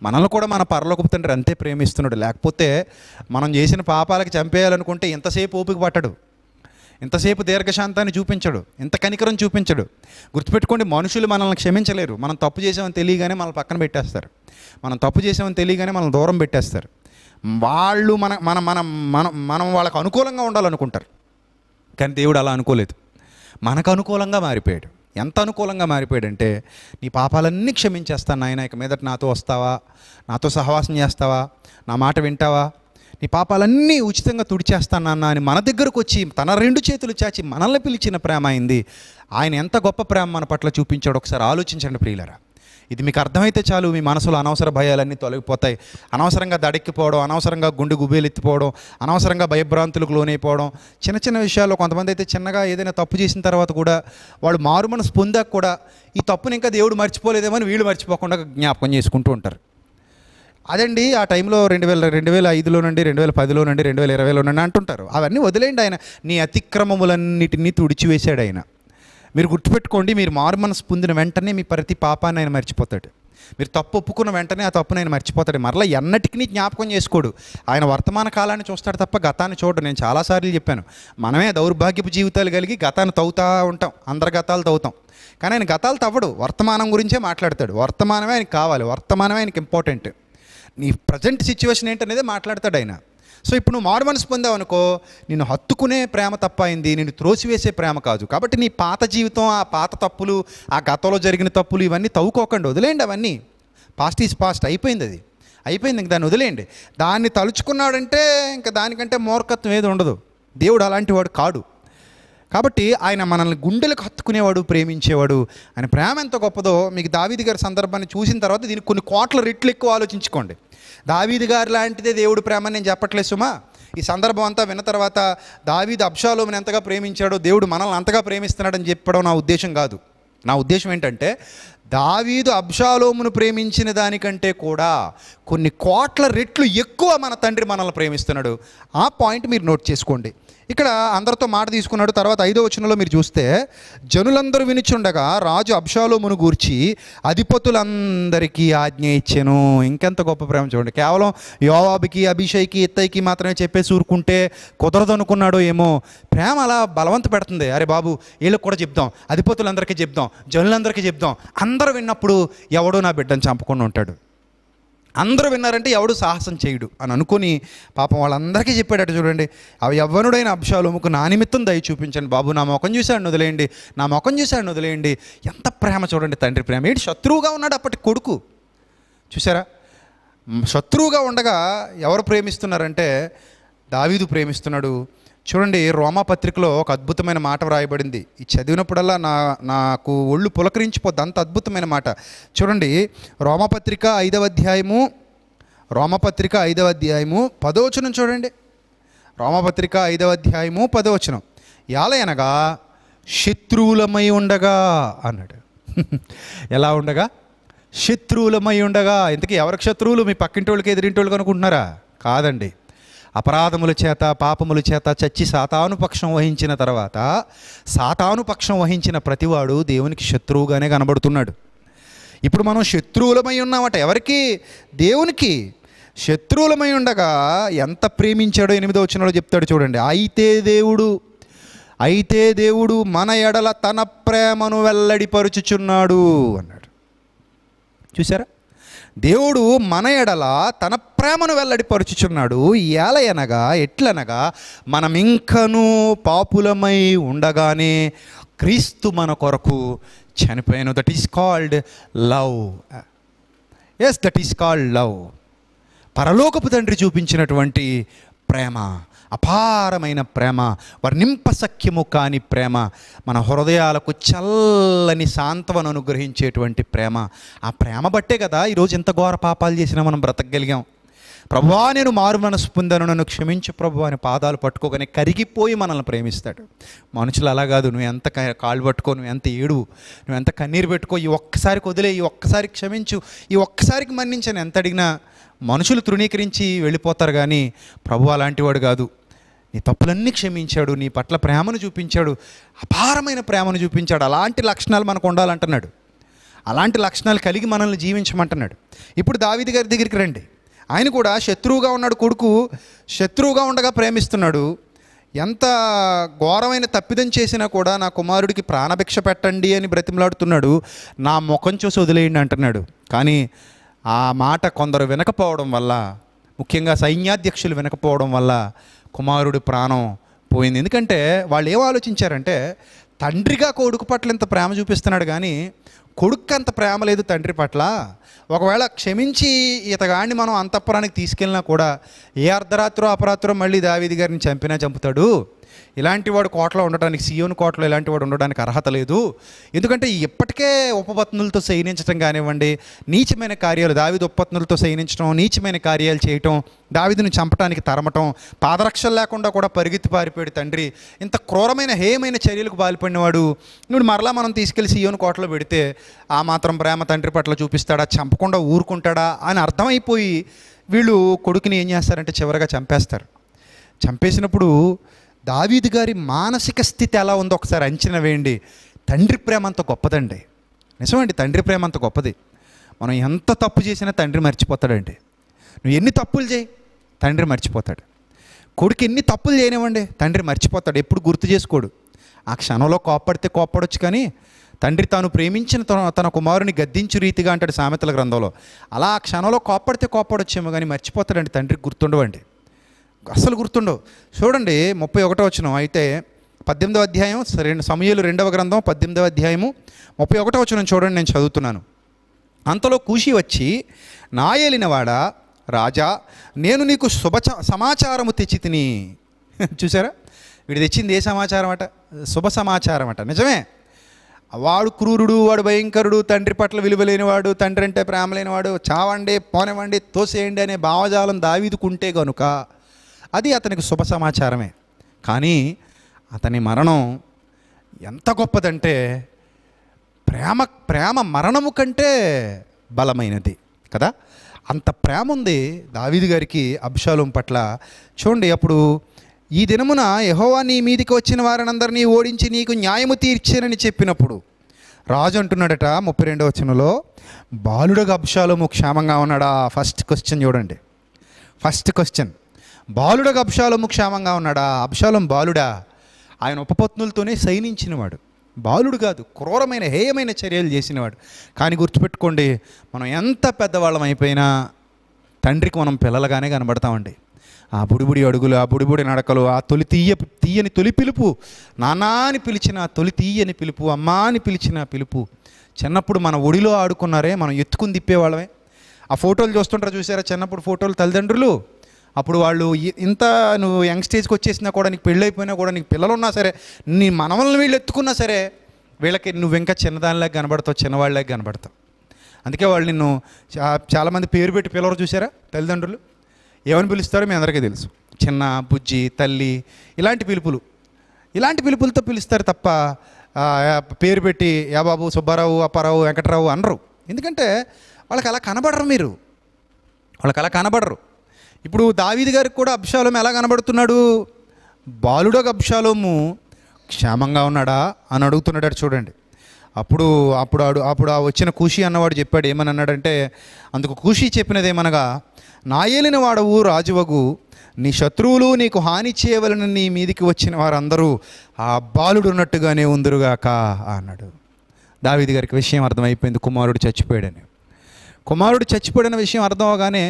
మనల్ని కూడా మన పరలోకపు తండ్రి అంతే ప్రేమిస్తున్నాడు లేకపోతే మనం చేసిన పాపాలకు చంపేయాలనుకుంటే ఎంతసేపు ఓపిక పట్టడు ఇంతసేపు దీర్ఘశాంతాన్ని చూపించడు ఇంత కనికరం చూపించడు గుర్తుపెట్టుకోండి మనుషులు మనల్ని క్షమించలేరు మనం తప్పు చేసామని తెలియగానే మనల్ని పక్కన పెట్టేస్తారు మనం తప్పు చేసామని తెలియగానే మనల్ని దూరం పెట్టేస్తారు వాళ్ళు మన మన మనం మనం మనం వాళ్ళకు అనుకూలంగా ఉండాలనుకుంటారు కానీ దేవుడు అలా అనుకోలేదు మనకు అనుకూలంగా మారిపోయాడు ఎంత అనుకూలంగా మారిపోయాడంటే నీ పాపాలన్నీ క్షమించేస్తాను నాయన ఇక మీదట నాతో వస్తావా నాతో సహవాసం చేస్తావా నా మాట వింటావా నీ పాపాలన్నీ ఉచితంగా తుడిచేస్తానన్న అని మన దగ్గరకు వచ్చి తన రెండు చేతులు చాచి మనల్ని పిలిచిన ప్రేమ అయింది ఆయన ఎంత గొప్ప ప్రేమ మన పట్ల చూపించాడు ఒకసారి ఆలోచించండి ప్రియులరా ఇది మీకు అర్థమైతే చాలు మీ మనసులో అనవసర భయాలన్నీ తొలగిపోతాయి అనవసరంగా దడెక్కిపోవడం అనవసరంగా గుండె గుబేలెత్తిపోవడం అనవసరంగా భయభ్రాంతులకు లోనైపోవడం చిన్న చిన్న విషయాల్లో కొంతమంది అయితే చిన్నగా ఏదైనా తప్పు చేసిన తర్వాత కూడా వాళ్ళు మారుమనసు పొందాక కూడా ఈ తప్పుని ఇంకా దేవుడు మర్చిపోలేదేమో అని వీళ్ళు మర్చిపోకుండా జ్ఞాపకం చేసుకుంటూ ఉంటారు అదండి ఆ టైంలో రెండు వేల రెండు వేల ఐదులో నుండి రెండు వేల పదిలో నుండి రెండు వేల ఇరవైలో నుండి అంటుంటారు అవన్నీ వదిలేయండి ఆయన నీ అతిక్రమములన్నిటినీ తుడిచివేశాడు ఆయన మీరు గుర్తుపెట్టుకోండి మీరు మార్మనస్ పొందిన వెంటనే మీ ప్రతి పాపాన్ని ఆయన మర్చిపోతాడు మీరు తప్పు ఒప్పుకున్న వెంటనే ఆ తప్పు నేను మర్చిపోతాడు మరలా ఎన్నటికీ జ్ఞాపకం చేసుకోడు ఆయన వర్తమాన కాలాన్ని చూస్తాడు తప్ప గతాన్ని చూడడం నేను చాలాసార్లు చెప్పాను మనమే దౌర్భాగ్యపు జీవితాలు కలిగి గతాన్ని తవ్వుతూ ఉంటాం అందరి గతాలు తవ్వుతాం కానీ ఆయన గతాలు తవ్వడు వర్తమానం గురించే మాట్లాడతాడు వర్తమానమే ఆయనకి కావాలి వర్తమానమే ఆయనకి ఇంపార్టెంట్ నీ ప్రజెంట్ సిచ్యువేషన్ ఏంటనేది మాట్లాడతాడు ఆయన సో ఇప్పుడు నువ్వు మారు మనసు పొందావు అనుకో నేను హత్తుకునే ప్రేమ తప్ప అయింది నేను త్రోసివేసే ప్రేమ కాదు కాబట్టి నీ పాత జీవితం ఆ పాత తప్పులు ఆ గతంలో జరిగిన తప్పులు ఇవన్నీ తవ్వుకోకండి వదిలేయండి అవన్నీ పాస్ట్ ఈజ్ పాస్ట్ అయిపోయింది అది అయిపోయింది ఇంక దాన్ని వదిలేయండి దాన్ని తలుచుకున్నాడంటే ఇంకా దానికంటే మూర్ఖత్వం ఏది ఉండదు దేవుడు అలాంటి వాడు కాడు కాబట్టి ఆయన మనల్ని గుండెలకు హత్తుకునేవాడు ప్రేమించేవాడు ఆయన ప్రేమ ఎంత గొప్పదో మీకు దావీది గారి సందర్భాన్ని చూసిన తర్వాత దీనికి కొన్ని కోట్ల రెట్లు ఎక్కువ ఆలోచించుకోండి దావీది గారి లాంటిదే దేవుడు ప్రేమ నేను చెప్పట్లేదు సుమా ఈ సందర్భం అంతా విన్న తర్వాత దావీది అబ్షాలోమని ఎంతగా ప్రేమించాడో దేవుడు మనల్ని అంతగా ప్రేమిస్తున్నాడని చెప్పడం నా ఉద్దేశం కాదు నా ఉద్దేశం ఏంటంటే దావీదు అబ్షాలోమును ప్రేమించిన దానికంటే కూడా కొన్ని కోట్ల రెట్లు ఎక్కువ మన తండ్రి మనల్ని ప్రేమిస్తున్నాడు ఆ పాయింట్ మీరు నోట్ చేసుకోండి ఇక్కడ అందరితో మాట తీసుకున్నాడు తర్వాత ఐదో వచనంలో మీరు చూస్తే జనులందరూ వినిచుండగా రాజు అబ్షాలోమును గూర్చి అధిపతులందరికీ ఆజ్ఞ ఇచ్చాను ఇంకెంత గొప్ప ప్రేమ చూడండి కేవలం యోవాబికి అభిషేక్కి ఇత్తయ్యకి మాత్రమే చెప్పేసి ఊరుకుంటే కుదరదు అనుకున్నాడో ఏమో ప్రేమ అలా బలవంత పెడుతుంది అరే బాబు వీళ్ళకి కూడా చెప్దాం అధిపతులందరికీ చెప్దాం జనులందరికీ చెప్దాం అందరూ అందరూ విన్నప్పుడు ఎవడో నా బిడ్డను చంపకుండా ఉంటాడు అందరూ విన్నారంటే ఎవడు సాహసం చేయడు అని అనుకుని పాపం వాళ్ళందరికీ చెప్పాడట చూడండి అవి ఎవ్వనుడైన అభిషాలోముకు నా నిమిత్తం దయ చూపించండి బాబు నా ముఖం చూశాడు వదిలేయండి నా ముఖం చూశాడు వదిలేయండి ఎంత ప్రేమ చూడండి తండ్రి ప్రేమ ఏంటి శత్రువుగా ఉన్నాడు అప్పటి కొడుకు చూసారా శత్రువుగా ఉండగా ఎవరు ప్రేమిస్తున్నారంటే దావీదు ప్రేమిస్తున్నాడు చూడండి రోమాపత్రికలో ఒక అద్భుతమైన మాట వ్రాయబడింది ఈ చదివినప్పుడల్లా నా నాకు ఒళ్ళు పులకరించిపోద్ది అంత అద్భుతమైన మాట చూడండి రోమపత్రిక ఐదవ అధ్యాయము రోమపత్రిక ఐదవ అధ్యాయము పదవచనం చూడండి రోమపత్రిక ఐదవ అధ్యాయము పదవచనం ఎలాగనగా శత్రువులమై ఉండగా అన్నాడు ఎలా ఉండగా శత్రువులమై ఉండగా ఇంతకీ ఎవరికి శత్రువులు మీ పక్కింటి ఎదిరింటి ఎదిరింటోళ్ళకి అనుకుంటున్నారా కాదండి అపరాధముల చేత పాపముల చేత చచ్చి సాతానుపక్షం వహించిన తర్వాత సాతానుపక్షం వహించిన ప్రతివాడు దేవునికి శత్రువుగానే కనబడుతున్నాడు ఇప్పుడు మనం శత్రువులమై ఉన్నామట ఎవరికి దేవునికి శత్రువులమై ఉండగా ఎంత ప్రేమించాడో ఎనిమిదో వచ్చినలో చెప్తాడు చూడండి అయితే దేవుడు అయితే దేవుడు మన ఎడల తన ప్రేమను వెల్లడిపరుచుచున్నాడు అన్నాడు చూసారా దేవుడు మన ఎడల తన ప్రేమను వెల్లడిపరుచుచున్నాడు ఎలయనగా ఎట్లనగా మనం ఇంకనూ పాపులమై ఉండగానే క్రీస్తు మన కొరకు చనిపోయాను that is called love yes that is called love పరలోకపు తండ్రి చూపించినటువంటి ప్రేమ అపారమైన ప్రేమ సఖ్యము కాని ప్రేమ మన హృదయాలకు చల్లని సాంతవను అనుగ్రహించేటువంటి ప్రేమ ఆ ప్రేమ బట్టే కదా ఈరోజు ఎంత ఘోర పాపాలు చేసినా మనం బ్రతకగలిగాం ప్రభువా నేను మారు మనసు పొందాను నన్ను క్షమించు ప్రభు అని పాదాలు పట్టుకోగానే కరిగిపోయి మనల్ని ప్రేమిస్తాడు మనుషులు అలా కాదు నువ్వు ఎంత కాళ్ళు పట్టుకో నువ్వు ఎంత ఏడు నువ్వు ఎంత కన్నీరు పెట్టుకో ఈ ఒక్కసారికి వదిలే ఈ ఒక్కసారి క్షమించు ఈ ఒక్కసారికి మన్నించను ఎంత అడిగినా మనుషులు తృణీకరించి వెళ్ళిపోతారు కానీ ప్రభు వాడు కాదు నీ తప్పులన్నీ క్షమించాడు నీ పట్ల ప్రేమను చూపించాడు అపారమైన ప్రేమను చూపించాడు అలాంటి లక్షణాలు మనకు ఉండాలంటున్నాడు అలాంటి లక్షణాలు కలిగి మనల్ని జీవించమంటున్నాడు ఇప్పుడు దావిది గారి దగ్గరికి రండి ఆయన కూడా శత్రువుగా ఉన్నాడు కొడుకు శత్రువుగా ఉండగా ప్రేమిస్తున్నాడు ఎంత ఘోరమైన తప్పిదం చేసినా కూడా నా కుమారుడికి ప్రాణభిక్ష పెట్టండి అని బ్రతిమలాడుతున్నాడు నా ముఖం చూసి వదిలేయండి అంటున్నాడు కానీ ఆ మాట కొందరు వినకపోవడం వల్ల ముఖ్యంగా సైన్యాధ్యక్షులు వినకపోవడం వల్ల కుమారుడు ప్రాణం పోయింది ఎందుకంటే వాళ్ళు ఏం ఆలోచించారంటే తండ్రిగా కొడుకు పట్ల ఇంత ప్రేమ చూపిస్తున్నాడు కానీ కొడుకు అంత ప్రేమ లేదు తండ్రి పట్ల ఒకవేళ క్షమించి ఇతగాడిని మనం అంతఃపురానికి తీసుకెళ్ళినా కూడా ఏ అర్ధరాత్రో అపరాత్రో మళ్ళీ దావీది గారిని చంపినా చంపుతాడు ఇలాంటి వాడు కోటలో ఉండడానికి సీఎం కోటలో ఇలాంటి వాడు ఉండడానికి అర్హత లేదు ఎందుకంటే ఇప్పటికే ఉపపత్నులతో శయనించడం కానివ్వండి నీచమైన కార్యాలు దావిది ఉపపత్నులతో సైనించడం నీచమైన కార్యాలు చేయటం దావిదిని చంపడానికి తరమటం పాదరక్షలు లేకుండా కూడా పరిగెత్తి పారిపోయాడు తండ్రి ఇంత క్రూరమైన హేయమైన చర్యలకు పాల్పడినవాడు నువ్వు మరలా మనం తీసుకెళ్లి సీఎం కోటలో పెడితే ఆ మాత్రం ప్రేమ తండ్రి పట్ల చూపిస్తాడా చంపకుండా ఊరుకుంటాడా అని అర్థమైపోయి వీళ్ళు కొడుకుని ఏం చేస్తారంటే చివరిగా చంపేస్తారు చంపేసినప్పుడు దావీదు గారి మానసిక స్థితి ఎలా ఉందో ఒకసారి అంచనా వేయండి తండ్రి ప్రేమ అంత గొప్పదండి నిజమండి తండ్రి ప్రేమ అంత గొప్పది మనం ఎంత తప్పు చేసినా తండ్రి మర్చిపోతాడండి నువ్వు ఎన్ని తప్పులు చేయి తండ్రి మర్చిపోతాడు కొడుకు ఎన్ని తప్పులు చేయనివ్వండి తండ్రి మర్చిపోతాడు ఎప్పుడు గుర్తు చేసుకోడు ఆ క్షణంలో కోప్పడితే కోప్పడొచ్చు కానీ తండ్రి తాను ప్రేమించిన తన తన కుమారుని గద్దించు రీతిగా అంటాడు సామెతల గ్రంథంలో అలా ఆ క్షణంలో కోప్పడితే కోప్పడొచ్చేమో కానీ మర్చిపోతాడండి తండ్రికి గుర్తుండవండి అస్సలు గుర్తుండవు చూడండి ముప్పై ఒకటో వచనం అయితే పద్దెనిమిదవ అధ్యాయం రెండు సమయలు రెండవ గ్రంథం పద్దెనిమిదవ అధ్యాయము ముప్పై ఒకటో వచనం చూడండి నేను చదువుతున్నాను అంతలో కూషి వచ్చి నాయేలినవాడా రాజా నేను నీకు శుభ సమాచారము తెచ్చి తిని చూసారా వీడు తెచ్చింది ఏ సమాచారం అట శుభ సమాచారం అట నిజమే వాడు క్రూరుడు వాడు భయంకరుడు తండ్రి పట్ల విలువలేనివాడు తండ్రి అంటే ప్రేమ లేనివాడు చావండి పోనివ్వండి తోసేయండి అనే భావజాలం దావీదుకుంటే కనుక అది అతనికి శుభ సమాచారమే కానీ అతని మరణం ఎంత గొప్పదంటే ప్రేమ ప్రేమ మరణము కంటే బలమైనది కదా అంత ప్రేమ ఉంది దావిది గారికి అబ్షాలం పట్ల చూడండి అప్పుడు ఈ దినమున యహోవా నీ మీదికి వచ్చిన వారినందరినీ ఓడించి నీకు న్యాయము తీర్చానని చెప్పినప్పుడు రాజు అంటున్నాడట ముప్పై రెండవ వచనంలో బాలుడగా అబ్షాలము క్షేమంగా ఉన్నాడా ఫస్ట్ క్వశ్చన్ చూడండి ఫస్ట్ క్వశ్చన్ బాలుడకు అబ్షాలము క్షేమంగా ఉన్నాడా అబ్షాలం బాలుడా ఆయన ఉపపత్నులతోనే సైనించినవాడు బాలుడు కాదు క్రూరమైన హేయమైన చర్యలు చేసినవాడు కానీ గుర్తుపెట్టుకోండి మనం ఎంత పెద్దవాళ్ళం అయిపోయినా తండ్రికి మనం పిల్లలుగానే కనబడతామండి ఆ బుడిబుడి అడుగులు ఆ బుడిబుడి నడకలు ఆ తొలి తీయ తీయని తొలి పిలుపు నానా అని పిలిచిన తొలి తీయని పిలుపు అమ్మా అని పిలిచిన పిలుపు చిన్నప్పుడు మన ఒడిలో ఆడుకున్నారే మనం ఎత్తుకుని తిప్పేవాళ్ళమే ఆ ఫోటోలు చూస్తుంటారు చూసారా చిన్నప్పుడు ఫోటోలు తల్లిదండ్రులు అప్పుడు వాళ్ళు ఇంత నువ్వు యంగ్ స్టేజ్కి వచ్చేసినా కూడా నీకు పెళ్ళైపోయినా కూడా నీకు పిల్లలు ఉన్నా సరే నీ మనవలను వీళ్ళు ఎత్తుకున్నా సరే వీళ్ళకి నువ్వు ఇంకా చిన్నదానిలాగా కనబడతావు చిన్నవాళ్ళకి కనబడతావు అందుకే వాళ్ళు నిన్ను చాలామంది పేరు పెట్టి పిల్లలు చూసారా తల్లిదండ్రులు ఏమని పిలుస్తారో మీ అందరికీ తెలుసు చిన్న బుజ్జి తల్లి ఇలాంటి పిలుపులు ఇలాంటి పిలుపులతో పిలుస్తారు తప్ప పేరు పెట్టి యా బాబు సుబ్బారావు అప్పారావు వెంకటరావు అనరు ఎందుకంటే వాళ్ళకి అలా కనబడరు మీరు వాళ్ళకి అలా కనబడరు ఇప్పుడు దావీది గారికి కూడా అబ్షాలోము ఎలా కనబడుతున్నాడు బాలుడకు అబ్షాలోము క్షేమంగా ఉన్నాడా అని అడుగుతున్నాడు చూడండి అప్పుడు అప్పుడు అడు అప్పుడు ఆ వచ్చిన కూషి అన్నవాడు చెప్పాడు ఏమని అన్నాడంటే అందుకు కూషి చెప్పినదేమనగా నాయేలిన వాడవు రాజువగు నీ శత్రువులు నీకు హాని చేయవలని నీ మీదికి వచ్చిన వారందరూ ఆ బాలుడు ఉన్నట్టుగానే ఉందరుగాక అన్నాడు దావీది గారికి విషయం అర్థమైపోయింది కుమారుడు చచ్చిపోయాడని కుమారుడు చచ్చిపోయిన విషయం అర్థం అవగానే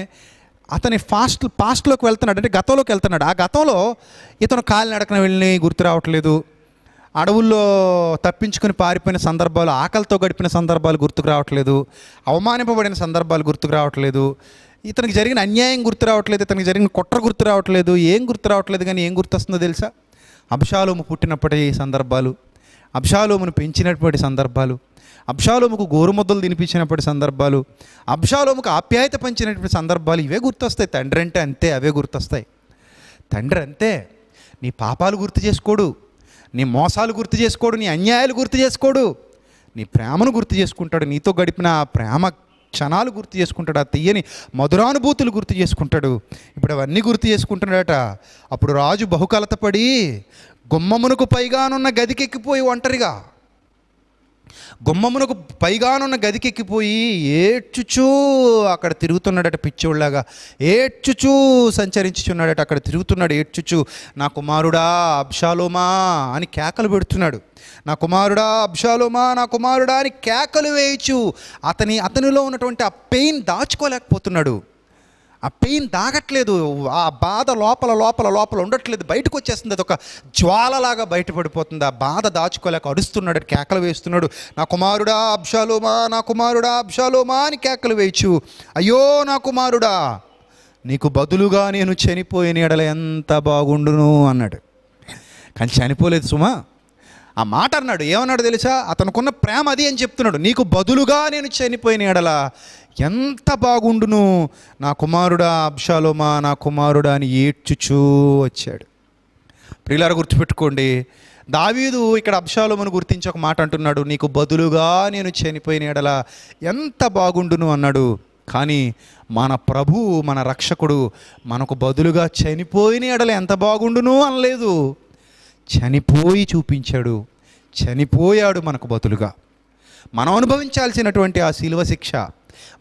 అతని ఫాస్ట్ పాస్ట్లోకి వెళ్తున్నాడు అంటే గతంలోకి వెళ్తున్నాడు ఆ గతంలో ఇతను కాలినడకన వెళ్ళి గుర్తు రావట్లేదు అడవుల్లో తప్పించుకుని పారిపోయిన సందర్భాలు ఆకలితో గడిపిన సందర్భాలు గుర్తుకు రావట్లేదు అవమానింపబడిన సందర్భాలు గుర్తుకు రావట్లేదు ఇతనికి జరిగిన అన్యాయం గుర్తు రావట్లేదు ఇతనికి జరిగిన కుట్ర గుర్తు రావట్లేదు ఏం గుర్తు రావట్లేదు కానీ ఏం గుర్తొస్తుందో తెలుసా అభిషాలోము పుట్టినప్పటి సందర్భాలు అభిషాలోమును పెంచినటువంటి సందర్భాలు అబ్షాలోముకు గోరుముద్దలు తినిపించినప్పటి సందర్భాలు అబ్షాలోముకు ఆప్యాయత పంచినటువంటి సందర్భాలు ఇవే గుర్తొస్తాయి తండ్రి అంటే అంతే అవే గుర్తొస్తాయి తండ్రి అంతే నీ పాపాలు గుర్తు చేసుకోడు నీ మోసాలు గుర్తు చేసుకోడు నీ అన్యాయాలు గుర్తు చేసుకోడు నీ ప్రేమను గుర్తు చేసుకుంటాడు నీతో గడిపిన ఆ ప్రేమ క్షణాలు గుర్తు చేసుకుంటాడు ఆ తీయని మధురానుభూతులు గుర్తు చేసుకుంటాడు ఇప్పుడు అవన్నీ గుర్తు చేసుకుంటున్నాడట అప్పుడు రాజు బహుకలతపడి గుమ్మమునకు పైగానున్న గదికెక్కిపోయి ఒంటరిగా గుమ్మమునకు పైగానున్న గదికెక్కిపోయి ఏడ్చుచూ అక్కడ తిరుగుతున్నాడట పిచ్చోళ్ళగా ఏడ్చుచూ సంచరించుచున్నాడట అక్కడ తిరుగుతున్నాడు ఏడ్చుచూ నా కుమారుడా అబ్షాలోమా అని కేకలు పెడుతున్నాడు నా కుమారుడా అబ్షాలోమా నా కుమారుడా అని కేకలు వేయచు అతని అతనిలో ఉన్నటువంటి ఆ పెయిన్ దాచుకోలేకపోతున్నాడు ఆ పెయిన్ దాగట్లేదు ఆ బాధ లోపల లోపల లోపల ఉండట్లేదు బయటకు వచ్చేస్తుంది అది ఒక జ్వాలలాగా బయటపడిపోతుంది ఆ బాధ దాచుకోలేక అరుస్తున్నాడు కేకలు వేస్తున్నాడు నా కుమారుడా అబ్షాలోమా నా కుమారుడా అబ్షాలోమా అని కేకలు వేయచ్చు అయ్యో నా కుమారుడా నీకు బదులుగా నేను చనిపోయిన ఎడల ఎంత బాగుండును అన్నాడు కానీ చనిపోలేదు సుమా ఆ మాట అన్నాడు ఏమన్నాడు తెలుసా అతనుకున్న ప్రేమ అది అని చెప్తున్నాడు నీకు బదులుగా నేను చనిపోయిన ఎడలా ఎంత బాగుండును నా కుమారుడా అబ్షాలోమా నా కుమారుడా అని ఏడ్చుచూ వచ్చాడు ప్రియులారా గుర్తుపెట్టుకోండి దావీదు ఇక్కడ అబ్షాలోమను గుర్తించి ఒక మాట అంటున్నాడు నీకు బదులుగా నేను చనిపోయిన ఎడల ఎంత బాగుండును అన్నాడు కానీ మన ప్రభు మన రక్షకుడు మనకు బదులుగా చనిపోయిన ఎడల ఎంత బాగుండును అనలేదు చనిపోయి చూపించాడు చనిపోయాడు మనకు బదులుగా మనం అనుభవించాల్సినటువంటి ఆ శిలువ శిక్ష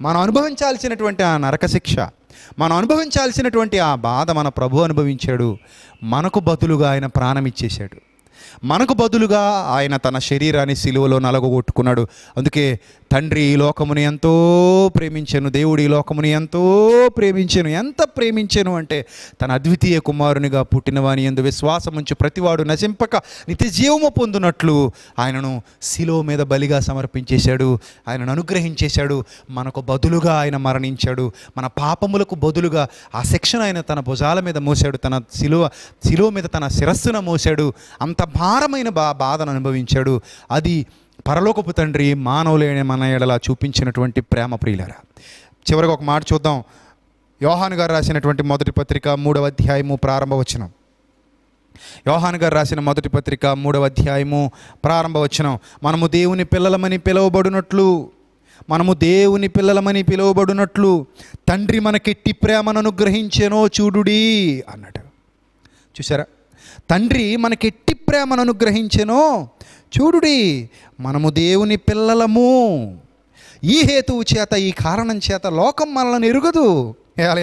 మనం అనుభవించాల్సినటువంటి ఆ నరకశిక్ష మనం అనుభవించాల్సినటువంటి ఆ బాధ మన ప్రభు అనుభవించాడు మనకు బతులుగా ఆయన ప్రాణం ఇచ్చేశాడు మనకు బదులుగా ఆయన తన శరీరాన్ని సిలువలో నలగొట్టుకున్నాడు అందుకే తండ్రి ఈ లోకముని ఎంతో ప్రేమించాను దేవుడు ఈ లోకముని ఎంతో ప్రేమించాను ఎంత ప్రేమించాను అంటే తన అద్వితీయ కుమారునిగా పుట్టినవాని ఎందు విశ్వాసం ఉంచి ప్రతివాడు నశింపక నిత్య జీవము పొందునట్లు ఆయనను శిలో మీద బలిగా సమర్పించేశాడు ఆయనను అనుగ్రహించేశాడు మనకు బదులుగా ఆయన మరణించాడు మన పాపములకు బదులుగా ఆ శిక్షణ ఆయన తన భుజాల మీద మోసాడు తన శిలువ శిలువ మీద తన శిరస్సున మోసాడు అంత భా అపారమైన బా బాధను అనుభవించాడు అది పరలోకపు తండ్రి మానవులైన మన ఎడలా చూపించినటువంటి ప్రేమ ప్రియులరా చివరికి ఒక మాట చూద్దాం యోహాన్ గారు రాసినటువంటి మొదటి పత్రిక మూడవ అధ్యాయము ప్రారంభ వచనం యోహాన్ గారు రాసిన మొదటి పత్రిక మూడవ అధ్యాయము ప్రారంభ వచనం మనము దేవుని పిల్లలమని పిలువబడినట్లు మనము దేవుని పిల్లలమని పిలువబడినట్లు తండ్రి మనకెట్టి ప్రేమను అనుగ్రహించేనో చూడుడి అన్నాడు చూసారా తండ్రి మనకి ఎట్టి ప్రేమను అనుగ్రహించను చూడుడి మనము దేవుని పిల్లలము ఈ హేతువు చేత ఈ కారణం చేత లోకం మనల్ని ఎరుగదు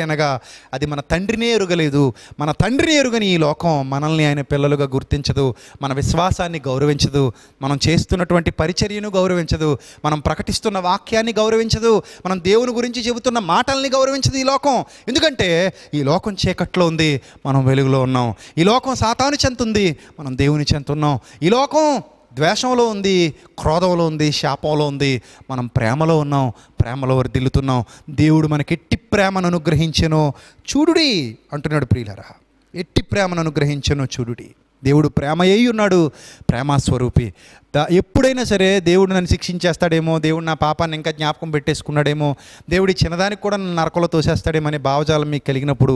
అనగా అది మన తండ్రినే ఎరుగలేదు మన తండ్రిని ఎరుగని ఈ లోకం మనల్ని ఆయన పిల్లలుగా గుర్తించదు మన విశ్వాసాన్ని గౌరవించదు మనం చేస్తున్నటువంటి పరిచర్యను గౌరవించదు మనం ప్రకటిస్తున్న వాక్యాన్ని గౌరవించదు మనం దేవుని గురించి చెబుతున్న మాటల్ని గౌరవించదు ఈ లోకం ఎందుకంటే ఈ లోకం చీకట్లో ఉంది మనం వెలుగులో ఉన్నాం ఈ లోకం సాతాను చెంతుంది మనం దేవుని చెందుతున్నాం ఈ లోకం ద్వేషంలో ఉంది క్రోధంలో ఉంది శాపంలో ఉంది మనం ప్రేమలో ఉన్నాం ప్రేమలో వర్దిల్లుతున్నాం దేవుడు మనకి ఎట్టి ప్రేమను అనుగ్రహించను చూడుడి అంటున్నాడు ప్రియులరా ఎట్టి ప్రేమను అనుగ్రహించను చూడుడి దేవుడు ప్రేమ ఉన్నాడు ప్రేమస్వరూపి ఎప్పుడైనా సరే దేవుడు నన్ను శిక్షించేస్తాడేమో దేవుడు నా పాపాన్ని ఇంకా జ్ఞాపకం పెట్టేసుకున్నాడేమో దేవుడి చిన్నదానికి కూడా నన్ను నరకలో తోసేస్తాడేమో అనే భావజాలం మీకు కలిగినప్పుడు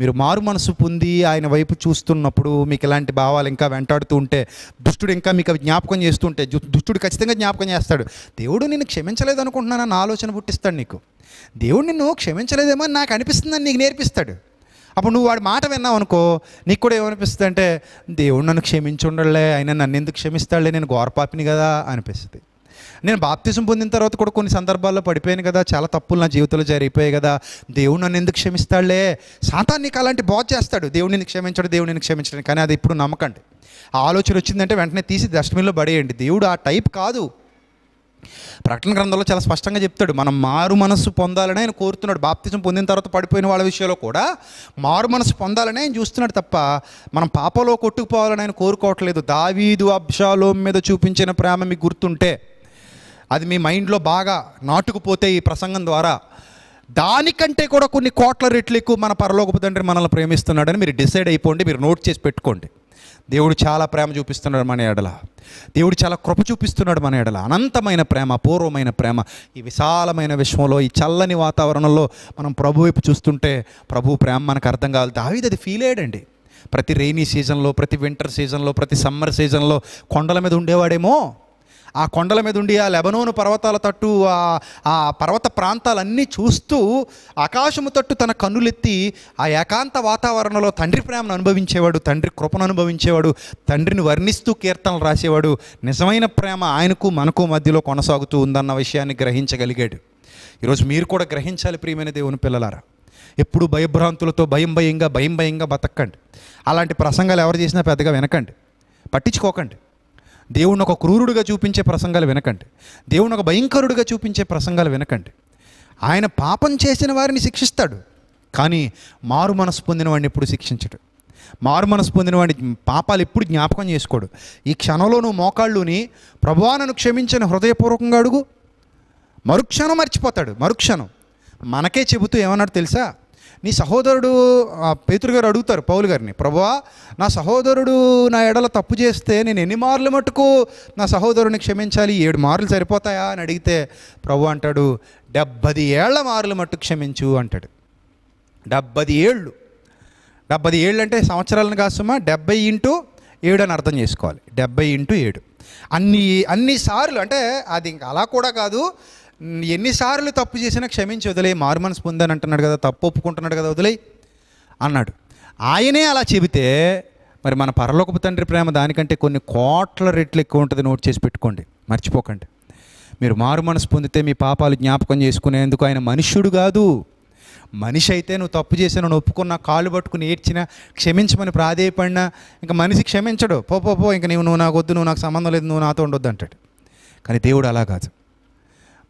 మీరు మారు మనసు పొంది ఆయన వైపు చూస్తున్నప్పుడు మీకు ఇలాంటి భావాలు ఇంకా వెంటాడుతూ ఉంటే దుష్టుడు ఇంకా మీకు అవి జ్ఞాపకం చేస్తుంటే దుష్టుడు ఖచ్చితంగా జ్ఞాపకం చేస్తాడు దేవుడు నేను క్షమించలేదు అనుకుంటున్నాను ఆలోచన పుట్టిస్తాడు నీకు దేవుడు నిన్ను క్షమించలేదేమో నాకు అనిపిస్తుందని నీకు నేర్పిస్తాడు అప్పుడు నువ్వు వాడి మాట విన్నావు అనుకో నీకు కూడా ఏమనిపిస్తుంది అంటే దేవుడు నన్ను క్షమించుండలే ఆయన నన్ను ఎందుకు క్షమిస్తాడులే నేను గోరపాపిని కదా అనిపిస్తుంది నేను బాప్తిజం పొందిన తర్వాత కూడా కొన్ని సందర్భాల్లో పడిపోయాను కదా చాలా తప్పులు నా జీవితంలో జరిగిపోయాయి కదా దేవుడు నన్ను ఎందుకు క్షమిస్తాడులే సాతాన్ నీకు అలాంటి బాధ చేస్తాడు దేవుడు నిన్ను క్షమించాడు దేవుడు నిన్ను క్షమించడం కానీ అది ఇప్పుడు నమ్మకండి ఆలోచన వచ్చిందంటే వెంటనే తీసి డస్ట్బిన్లో పడేయండి దేవుడు ఆ టైప్ కాదు ప్రకటన గ్రంథంలో చాలా స్పష్టంగా చెప్తాడు మనం మారు మనస్సు పొందాలని ఆయన కోరుతున్నాడు బాప్తిజం పొందిన తర్వాత పడిపోయిన వాళ్ళ విషయంలో కూడా మారు మనస్సు పొందాలని ఆయన చూస్తున్నాడు తప్ప మనం పాపలో కొట్టుకుపోవాలని ఆయన కోరుకోవట్లేదు దావీదు అబ్షాలో మీద చూపించిన ప్రేమ మీకు గుర్తుంటే అది మీ మైండ్లో బాగా నాటుకుపోతే ఈ ప్రసంగం ద్వారా దానికంటే కూడా కొన్ని కోట్ల రెట్లు ఎక్కువ మన పరలోకపు తండ్రి మనల్ని ప్రేమిస్తున్నాడని మీరు డిసైడ్ అయిపోండి మీరు నోట్ చేసి పెట్టుకోండి దేవుడు చాలా ప్రేమ చూపిస్తున్నాడు మన ఎడల దేవుడు చాలా కృప చూపిస్తున్నాడు మన ఎడల అనంతమైన ప్రేమ పూర్వమైన ప్రేమ ఈ విశాలమైన విశ్వంలో ఈ చల్లని వాతావరణంలో మనం ప్రభు వైపు చూస్తుంటే ప్రభు ప్రేమ మనకు అర్థం కావాలి దావిది అది ఫీల్ అయ్యాడండి ప్రతి రెయినీ సీజన్లో ప్రతి వింటర్ సీజన్లో ప్రతి సమ్మర్ సీజన్లో కొండల మీద ఉండేవాడేమో ఆ కొండల మీద ఉండి ఆ లెబనోను పర్వతాల తట్టు ఆ ఆ పర్వత ప్రాంతాలన్నీ చూస్తూ ఆకాశము తట్టు తన కన్నులెత్తి ఆ ఏకాంత వాతావరణంలో తండ్రి ప్రేమను అనుభవించేవాడు తండ్రి కృపను అనుభవించేవాడు తండ్రిని వర్ణిస్తూ కీర్తనలు రాసేవాడు నిజమైన ప్రేమ ఆయనకు మనకు మధ్యలో కొనసాగుతూ ఉందన్న విషయాన్ని గ్రహించగలిగాడు ఈరోజు మీరు కూడా గ్రహించాలి ప్రియమైన దేవుని పిల్లలారా ఎప్పుడు భయభ్రాంతులతో భయం భయంగా భయం భయంగా బతకండి అలాంటి ప్రసంగాలు ఎవరు చేసినా పెద్దగా వినకండి పట్టించుకోకండి దేవుణ్ణి ఒక క్రూరుడుగా చూపించే ప్రసంగాలు వినకండి దేవుని ఒక భయంకరుడుగా చూపించే ప్రసంగాలు వినకండి ఆయన పాపం చేసిన వారిని శిక్షిస్తాడు కానీ మారు మనసు పొందిన వాడిని ఎప్పుడు శిక్షించడు మారు మనసు పొందిన వాడిని పాపాలు ఎప్పుడు జ్ఞాపకం చేసుకోడు ఈ క్షణంలో నువ్వు మోకాళ్ళుని ప్రభువానను క్షమించిన హృదయపూర్వకంగా అడుగు మరుక్షణం మర్చిపోతాడు మరుక్షణం మనకే చెబుతూ ఏమన్నాడు తెలుసా నీ సహోదరుడు గారు అడుగుతారు పౌలు గారిని ప్రభువా నా సహోదరుడు నా ఎడల తప్పు చేస్తే నేను ఎన్ని మార్లు మటుకు నా సహోదరుని క్షమించాలి ఏడు మార్లు సరిపోతాయా అని అడిగితే ప్రభు అంటాడు డెబ్బది ఏళ్ల మార్లు మట్టు క్షమించు అంటాడు డెబ్బది ఏళ్ళు డెబ్బది ఏళ్ళు అంటే సంవత్సరాలను కాసుమా డెబ్బై ఇంటూ ఏడు అని అర్థం చేసుకోవాలి డెబ్బై ఇంటూ ఏడు అన్ని అన్నిసార్లు అంటే అది ఇంకా అలా కూడా కాదు ఎన్నిసార్లు తప్పు చేసినా క్షమించి వదిలే మారుమనసు పొందని అంటున్నాడు కదా తప్పు ఒప్పుకుంటున్నాడు కదా వదిలే అన్నాడు ఆయనే అలా చెబితే మరి మన పరలోకపు తండ్రి ప్రేమ దానికంటే కొన్ని కోట్ల రెట్లు ఎక్కువ ఉంటుంది నోట్ చేసి పెట్టుకోండి మర్చిపోకండి మీరు మారు మనసు పొందితే మీ పాపాలు జ్ఞాపకం చేసుకునేందుకు ఆయన మనుష్యుడు కాదు మనిషి అయితే నువ్వు తప్పు చేసిన నువ్వు ఒప్పుకున్నా కాళ్ళు పట్టుకుని ఏడ్చినా క్షమించమని ప్రాధేయపడినా ఇంకా మనిషి క్షమించడు పో పో ఇంక నువ్వు నువ్వు నాకు వద్దు నువ్వు నాకు సంబంధం లేదు నువ్వు నాతో ఉండొద్దు అంటాడు కానీ దేవుడు అలా కాదు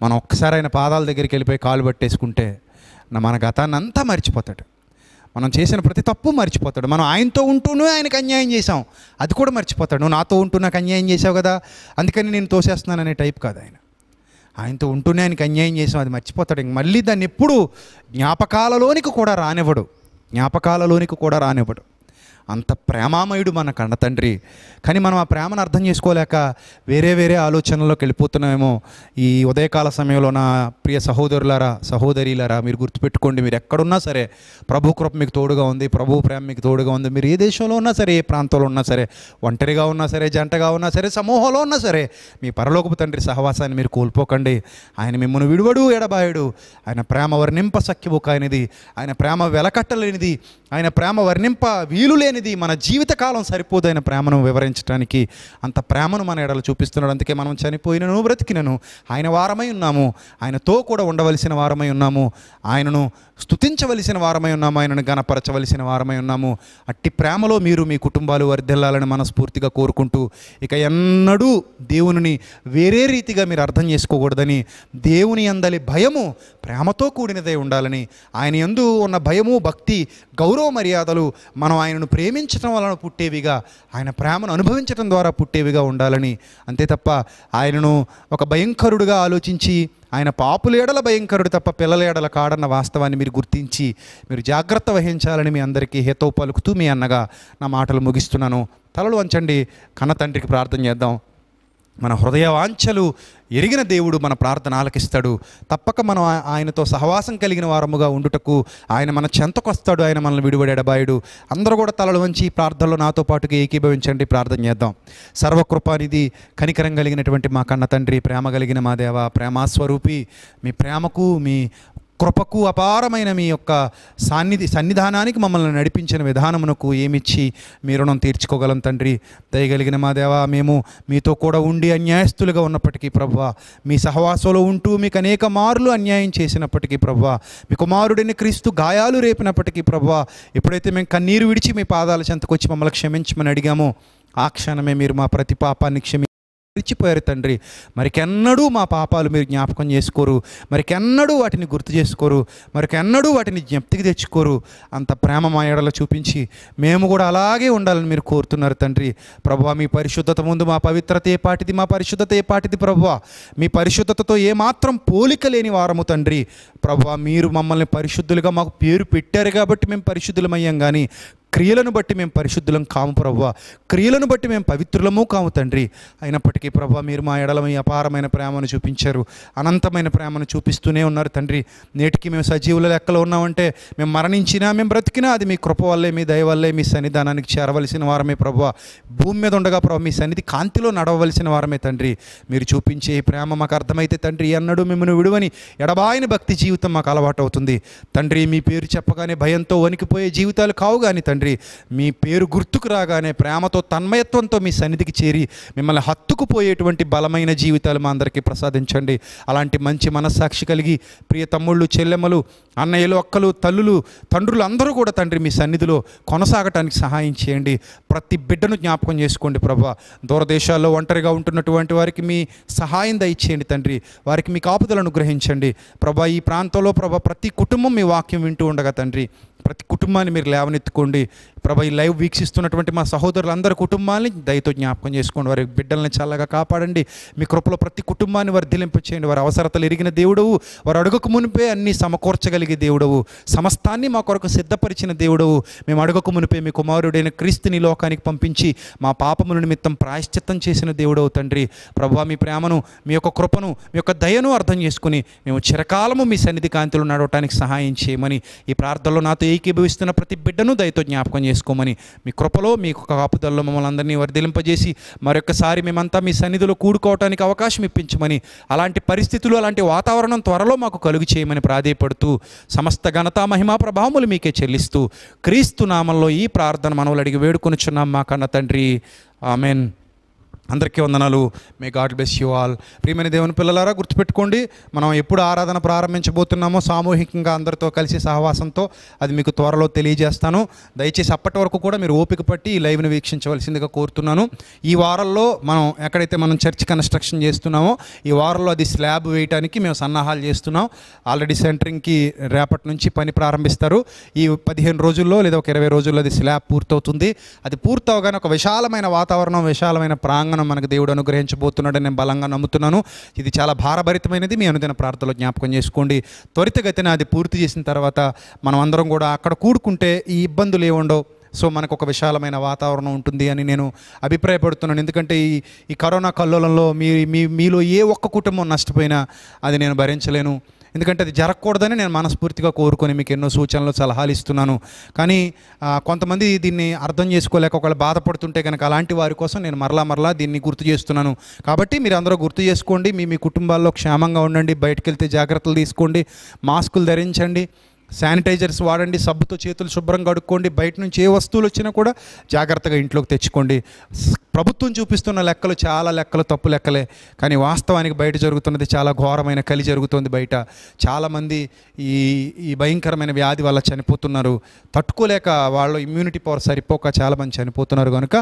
మనం ఒక్కసారి ఆయన పాదాల దగ్గరికి వెళ్ళిపోయి కాలు పట్టేసుకుంటే మన గతాన్ని అంతా మర్చిపోతాడు మనం చేసిన ప్రతి తప్పు మర్చిపోతాడు మనం ఆయనతో ఉంటూనే ఆయనకు అన్యాయం చేసాం అది కూడా మర్చిపోతాడు నువ్వు నాతో ఉంటూ నాకు అన్యాయం చేసావు కదా అందుకని నేను తోసేస్తున్నాను అనే టైప్ కాదు ఆయన ఆయనతో ఉంటూనే ఆయనకి అన్యాయం చేసాం అది మర్చిపోతాడు ఇంక మళ్ళీ దాన్ని ఎప్పుడు జ్ఞాపకాలలోనికి కూడా రానివ్వడు జ్ఞాపకాలలోనికి కూడా రానివ్వడు అంత ప్రేమామయుడు మన కన్న తండ్రి కానీ మనం ఆ ప్రేమను అర్థం చేసుకోలేక వేరే వేరే ఆలోచనలోకి వెళ్ళిపోతున్నామేమో ఈ ఉదయకాల సమయంలో నా ప్రియ సహోదరులారా సహోదరిలారా మీరు గుర్తుపెట్టుకోండి మీరు ఎక్కడున్నా సరే ప్రభు కృప మీకు తోడుగా ఉంది ప్రభు ప్రేమ మీకు తోడుగా ఉంది మీరు ఏ దేశంలో ఉన్నా సరే ఏ ప్రాంతంలో ఉన్నా సరే ఒంటరిగా ఉన్నా సరే జంటగా ఉన్నా సరే సమూహంలో ఉన్నా సరే మీ పరలోకపు తండ్రి సహవాసాన్ని మీరు కోల్పోకండి ఆయన మిమ్మల్ని విడువడు ఎడబాయుడు ఆయన ప్రేమ వర్ణింప సఖ్యబుక్ ఆయనది ఆయన ప్రేమ వెలకట్టలేనిది ఆయన ప్రేమ వర్ణింప వీలు లేని విలువైనది మన జీవితకాలం సరిపోదైన ప్రేమను వివరించడానికి అంత ప్రేమను మన ఎడలు చూపిస్తున్నాడు అందుకే మనం చనిపోయినను బ్రతికినను ఆయన వారమై ఉన్నాము ఆయనతో కూడా ఉండవలసిన వారమై ఉన్నాము ఆయనను స్థుతించవలసిన వారమై ఉన్నాము ఆయనను గనపరచవలసిన వారమై ఉన్నాము అట్టి ప్రేమలో మీరు మీ కుటుంబాలు వర్ధిల్లాలని మనస్ఫూర్తిగా కోరుకుంటూ ఇక ఎన్నడూ దేవుని వేరే రీతిగా మీరు అర్థం చేసుకోకూడదని దేవుని అందలి భయము ప్రేమతో కూడినదే ఉండాలని ఆయన ఎందు ఉన్న భయము భక్తి గౌరవ మర్యాదలు మనం ఆయనను ప్రేమ ప్రేమించటం వలన పుట్టేవిగా ఆయన ప్రేమను అనుభవించటం ద్వారా పుట్టేవిగా ఉండాలని అంతే తప్ప ఆయనను ఒక భయంకరుడుగా ఆలోచించి ఆయన పాపుల ఏడల భయంకరుడు తప్ప పిల్లల ఏడల కాడన్న వాస్తవాన్ని మీరు గుర్తించి మీరు జాగ్రత్త వహించాలని మీ అందరికీ హేతో పలుకుతూ మీ అన్నగా నా మాటలు ముగిస్తున్నాను తలలు వంచండి కన్న తండ్రికి ప్రార్థన చేద్దాం మన హృదయ వాంఛలు ఎరిగిన దేవుడు మన ప్రార్థన ఆలకిస్తాడు తప్పక మనం ఆయనతో సహవాసం కలిగిన వారముగా ఉండుటకు ఆయన మన చెంతకు వస్తాడు ఆయన మనల్ని విడివడే ఎడబాయుడు అందరూ కూడా తలలు వంచి ప్రార్థనలో నాతో పాటుగా ఏకీభవించండి ప్రార్థన చేద్దాం సర్వకృపానిధి కనికరం కలిగినటువంటి మా కన్న తండ్రి ప్రేమ కలిగిన మా దేవ ప్రేమాస్వరూపి మీ ప్రేమకు మీ కృపకు అపారమైన మీ యొక్క సాన్నిధి సన్నిధానానికి మమ్మల్ని నడిపించిన విధానమునకు ఏమిచ్చి మీ రుణం తీర్చుకోగలం తండ్రి దయగలిగిన మా దేవా మేము మీతో కూడా ఉండి అన్యాయస్తులుగా ఉన్నప్పటికీ ప్రభా మీ సహవాసంలో ఉంటూ మీకు అనేక మార్లు అన్యాయం చేసినప్పటికీ ప్రభువ మీ కుమారుడిని క్రీస్తు గాయాలు రేపినప్పటికీ ప్రభా ఎప్పుడైతే మేము కన్నీరు విడిచి మీ పాదాల చెంతకు వచ్చి మమ్మల్ని క్షమించమని అడిగామో ఆ క్షణమే మీరు మా ప్రతి పాపాన్ని క్షమి తప్పించిపోయారు తండ్రి మరికెన్నడూ మా పాపాలు మీరు జ్ఞాపకం చేసుకోరు మరికెన్నడూ వాటిని గుర్తు చేసుకోరు మరికెన్నడూ వాటిని జ్ఞప్తికి తెచ్చుకోరు అంత ప్రేమ మా ఏడలో చూపించి మేము కూడా అలాగే ఉండాలని మీరు కోరుతున్నారు తండ్రి ప్రభు మీ పరిశుద్ధత ముందు మా పవిత్రత ఏ పాటిది మా పరిశుద్ధత ఏ పాటిది ప్రభు మీ పరిశుద్ధతతో ఏమాత్రం పోలిక లేని వారము తండ్రి ప్రభు మీరు మమ్మల్ని పరిశుద్ధులుగా మాకు పేరు పెట్టారు కాబట్టి మేము పరిశుద్ధులమయ్యాం కానీ క్రియలను బట్టి మేము పరిశుద్ధులం కాము ప్రవ్వ క్రియలను బట్టి మేము పవిత్రులము కాము తండ్రి అయినప్పటికీ ప్రభ మీరు మా ఎడలమై అపారమైన ప్రేమను చూపించారు అనంతమైన ప్రేమను చూపిస్తూనే ఉన్నారు తండ్రి నేటికి మేము సజీవుల లెక్కలో ఉన్నామంటే మేము మరణించినా మేము బ్రతికినా అది మీ కృప వల్లే మీ దయ వల్లే మీ సన్నిధానానికి చేరవలసిన వారమే ప్రభు భూమి మీద ఉండగా ప్రభు మీ సన్నిధి కాంతిలో నడవవలసిన వారమే తండ్రి మీరు చూపించే ప్రేమ మాకు అర్థమైతే తండ్రి ఎన్నడూ మిమ్మల్ని విడువని ఎడబాయిన భక్తి జీవితం మాకు అలవాటు అవుతుంది తండ్రి మీ పేరు చెప్పగానే భయంతో వణికిపోయే జీవితాలు కావు కానీ తండ్రి తండ్రి మీ పేరు గుర్తుకు రాగానే ప్రేమతో తన్మయత్వంతో మీ సన్నిధికి చేరి మిమ్మల్ని హత్తుకుపోయేటువంటి బలమైన జీవితాలు మా అందరికీ ప్రసాదించండి అలాంటి మంచి మనస్సాక్షి కలిగి ప్రియ తమ్ముళ్ళు చెల్లెమ్మలు అన్నయ్యలు అక్కలు తల్లులు తండ్రులు అందరూ కూడా తండ్రి మీ సన్నిధిలో కొనసాగటానికి సహాయం చేయండి ప్రతి బిడ్డను జ్ఞాపకం చేసుకోండి ప్రభా దూరదేశాల్లో ఒంటరిగా ఉంటున్నటువంటి వారికి మీ సహాయం దయచేయండి తండ్రి వారికి మీ కాపుదలను గ్రహించండి ప్రభా ఈ ప్రాంతంలో ప్రభా ప్రతి కుటుంబం మీ వాక్యం వింటూ ఉండగా తండ్రి ప్రతి కుటుంబాన్ని మీరు లేవనెత్తుకోండి ప్రభ ఈ లైవ్ వీక్షిస్తున్నటువంటి మా సహోదరులందరి కుటుంబాన్ని దయతో జ్ఞాపకం చేసుకోండి వారి బిడ్డల్ని చల్లగా కాపాడండి మీ కృపలో ప్రతి కుటుంబాన్ని చేయండి వారి అవసరతలు ఎరిగిన దేవుడవు వారు అడుగుకు మునిపే అన్ని సమకూర్చగలిగే దేవుడవు సమస్తాన్ని మా కొరకు సిద్ధపరిచిన దేవుడవు మేము అడుగుకు మునిపే మీ కుమారుడైన క్రీస్తుని లోకానికి పంపించి మా పాపముల నిమిత్తం ప్రాయశ్చిత్తం చేసిన దేవుడవు తండ్రి ప్రభా మీ ప్రేమను మీ యొక్క కృపను మీ యొక్క దయను అర్థం చేసుకుని మేము చిరకాలము మీ సన్నిధి కాంతిలో నడవటానికి సహాయం చేయమని ఈ ప్రార్థనలో నాతో ఏకీభవిస్తున్న ప్రతి బిడ్డను దయతో జ్ఞాపకం చేసుకోమని మీ కృపలో మీ కాపుదల్లో మమ్మల్ని అందరినీ వర్ధిలింపజేసి మరొకసారి మేమంతా మీ సన్నిధిలో కూడుకోవటానికి అవకాశం ఇప్పించమని అలాంటి పరిస్థితులు అలాంటి వాతావరణం త్వరలో మాకు కలుగు చేయమని ప్రాధేయపడుతూ సమస్త ఘనతా మహిమా ప్రభావములు మీకే చెల్లిస్తూ క్రీస్తు నామంలో ఈ ప్రార్థన మనవులు అడిగి వేడుకొనిచున్నాం మా కన్న తండ్రి ఆమెన్ అందరికీ వందనాలు may God bless you all ప్రియమైన దేవుని పిల్లలారా గుర్తుపెట్టుకోండి మనం ఎప్పుడు ఆరాధన ప్రారంభించబోతున్నామో సామూహికంగా అందరితో కలిసి సహవాసంతో అది మీకు త్వరలో తెలియజేస్తాను దయచేసి అప్పటి వరకు కూడా మీరు ఓపిక పట్టి ఈ లైవ్ని వీక్షించవలసిందిగా కోరుతున్నాను ఈ వారంలో మనం ఎక్కడైతే మనం చర్చ్ కన్స్ట్రక్షన్ చేస్తున్నామో ఈ వారంలో అది స్లాబ్ వేయడానికి మేము సన్నాహాలు చేస్తున్నాం ఆల్రెడీ సెంటరింగ్కి రేపటి నుంచి పని ప్రారంభిస్తారు ఈ పదిహేను రోజుల్లో లేదా ఒక ఇరవై రోజుల్లో అది స్లాబ్ పూర్తవుతుంది అది పూర్తవగానే ఒక విశాలమైన వాతావరణం విశాలమైన ప్రాంగణం వర్తమానం మనకు దేవుడు అనుగ్రహించబోతున్నాడని నేను బలంగా నమ్ముతున్నాను ఇది చాలా భారభరితమైనది మీ అనుదిన ప్రార్థనలో జ్ఞాపకం చేసుకోండి త్వరితగతిన అది పూర్తి చేసిన తర్వాత మనం అందరం కూడా అక్కడ కూడుకుంటే ఈ ఇబ్బందులు ఏముండవు సో మనకు ఒక విశాలమైన వాతావరణం ఉంటుంది అని నేను అభిప్రాయపడుతున్నాను ఎందుకంటే ఈ ఈ కరోనా కల్లోలంలో మీ మీలో ఏ ఒక్క కుటుంబం నష్టపోయినా అది నేను భరించలేను ఎందుకంటే అది జరగకూడదని నేను మనస్ఫూర్తిగా కోరుకొని మీకు ఎన్నో సూచనలు సలహాలు ఇస్తున్నాను కానీ కొంతమంది దీన్ని అర్థం చేసుకోలేక ఒకవేళ బాధపడుతుంటే కనుక అలాంటి వారి కోసం నేను మరలా మరలా దీన్ని గుర్తు చేస్తున్నాను కాబట్టి మీరు అందరూ గుర్తు చేసుకోండి మీ మీ కుటుంబాల్లో క్షేమంగా ఉండండి బయటకు వెళ్తే జాగ్రత్తలు తీసుకోండి మాస్కులు ధరించండి శానిటైజర్స్ వాడండి సబ్బుతో చేతులు శుభ్రం కడుక్కోండి బయట నుంచి ఏ వస్తువులు వచ్చినా కూడా జాగ్రత్తగా ఇంట్లోకి తెచ్చుకోండి ప్రభుత్వం చూపిస్తున్న లెక్కలు చాలా లెక్కలు తప్పు లెక్కలే కానీ వాస్తవానికి బయట జరుగుతున్నది చాలా ఘోరమైన కలి జరుగుతుంది బయట చాలామంది ఈ ఈ భయంకరమైన వ్యాధి వల్ల చనిపోతున్నారు తట్టుకోలేక వాళ్ళు ఇమ్యూనిటీ పవర్ సరిపోక చాలామంది చనిపోతున్నారు కనుక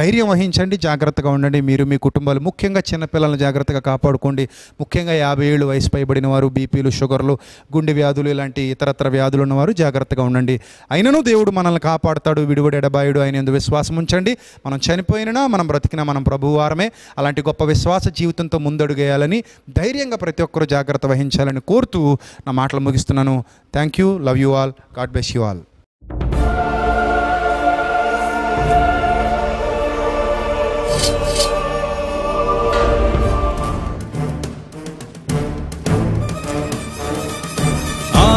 ధైర్యం వహించండి జాగ్రత్తగా ఉండండి మీరు మీ కుటుంబాలు ముఖ్యంగా చిన్నపిల్లలను జాగ్రత్తగా కాపాడుకోండి ముఖ్యంగా యాభై ఏళ్ళు వయసు పైబడిన వారు బీపీలు షుగర్లు గుండె వ్యాధులు ఇలాంటి ఇతరత్ర వ్యాధులు ఉన్నవారు జాగ్రత్తగా ఉండండి అయినను దేవుడు మనల్ని కాపాడుతాడు విడివడు ఎడబాయుడు ఆయన ఎందు విశ్వాసం ఉంచండి మనం చనిపోయినా మనం బ్రతికినా మనం ప్రభువారమే అలాంటి గొప్ప విశ్వాస జీవితంతో ముందడుగేయాలని ధైర్యంగా ప్రతి ఒక్కరూ జాగ్రత్త వహించాలని కోరుతూ నా మాటలు ముగిస్తున్నాను thank you love you all God bless you all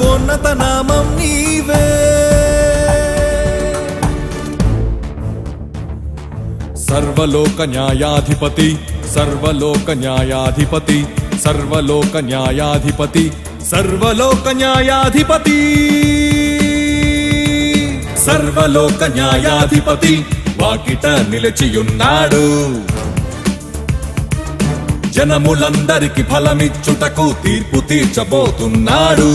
సర్వోన్నత నామం నీవే సర్వలోక న్యాయాధిపతి సర్వలోక న్యాయాధిపతి సర్వలోక న్యాయాధిపతి సర్వలోక న్యాయాధిపతి సర్వలోక న్యాయాధిపతి వాకిట నిలిచియున్నాడు జనములందరికి ఫలమిచ్చుటకు తీర్పు తీర్చబోతున్నాడు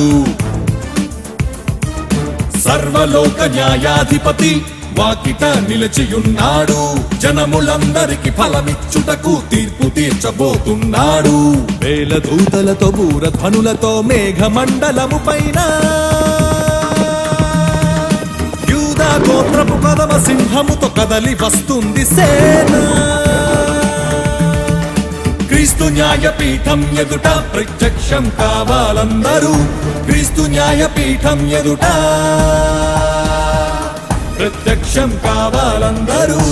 సర్వలోక న్యాయాధిపతి వాకిట నిలచియున్నాడు జనములందరికి ఫలమిచ్చుటకు తీర్పు తీర్చబోతున్నాడు వేల దూతలతో బూరధ్వనులతో మండలము పైన గోత్రపు కదమ సింహముతో కదలి వస్తుంది సేన క్రీస్తు న్యాయపీఠం ఎదుట ప్రత్యక్షం కావాలందరూ క్రీస్తు న్యాయపీఠం ఎదుట ప్రత్యక్షం కావాలందరూ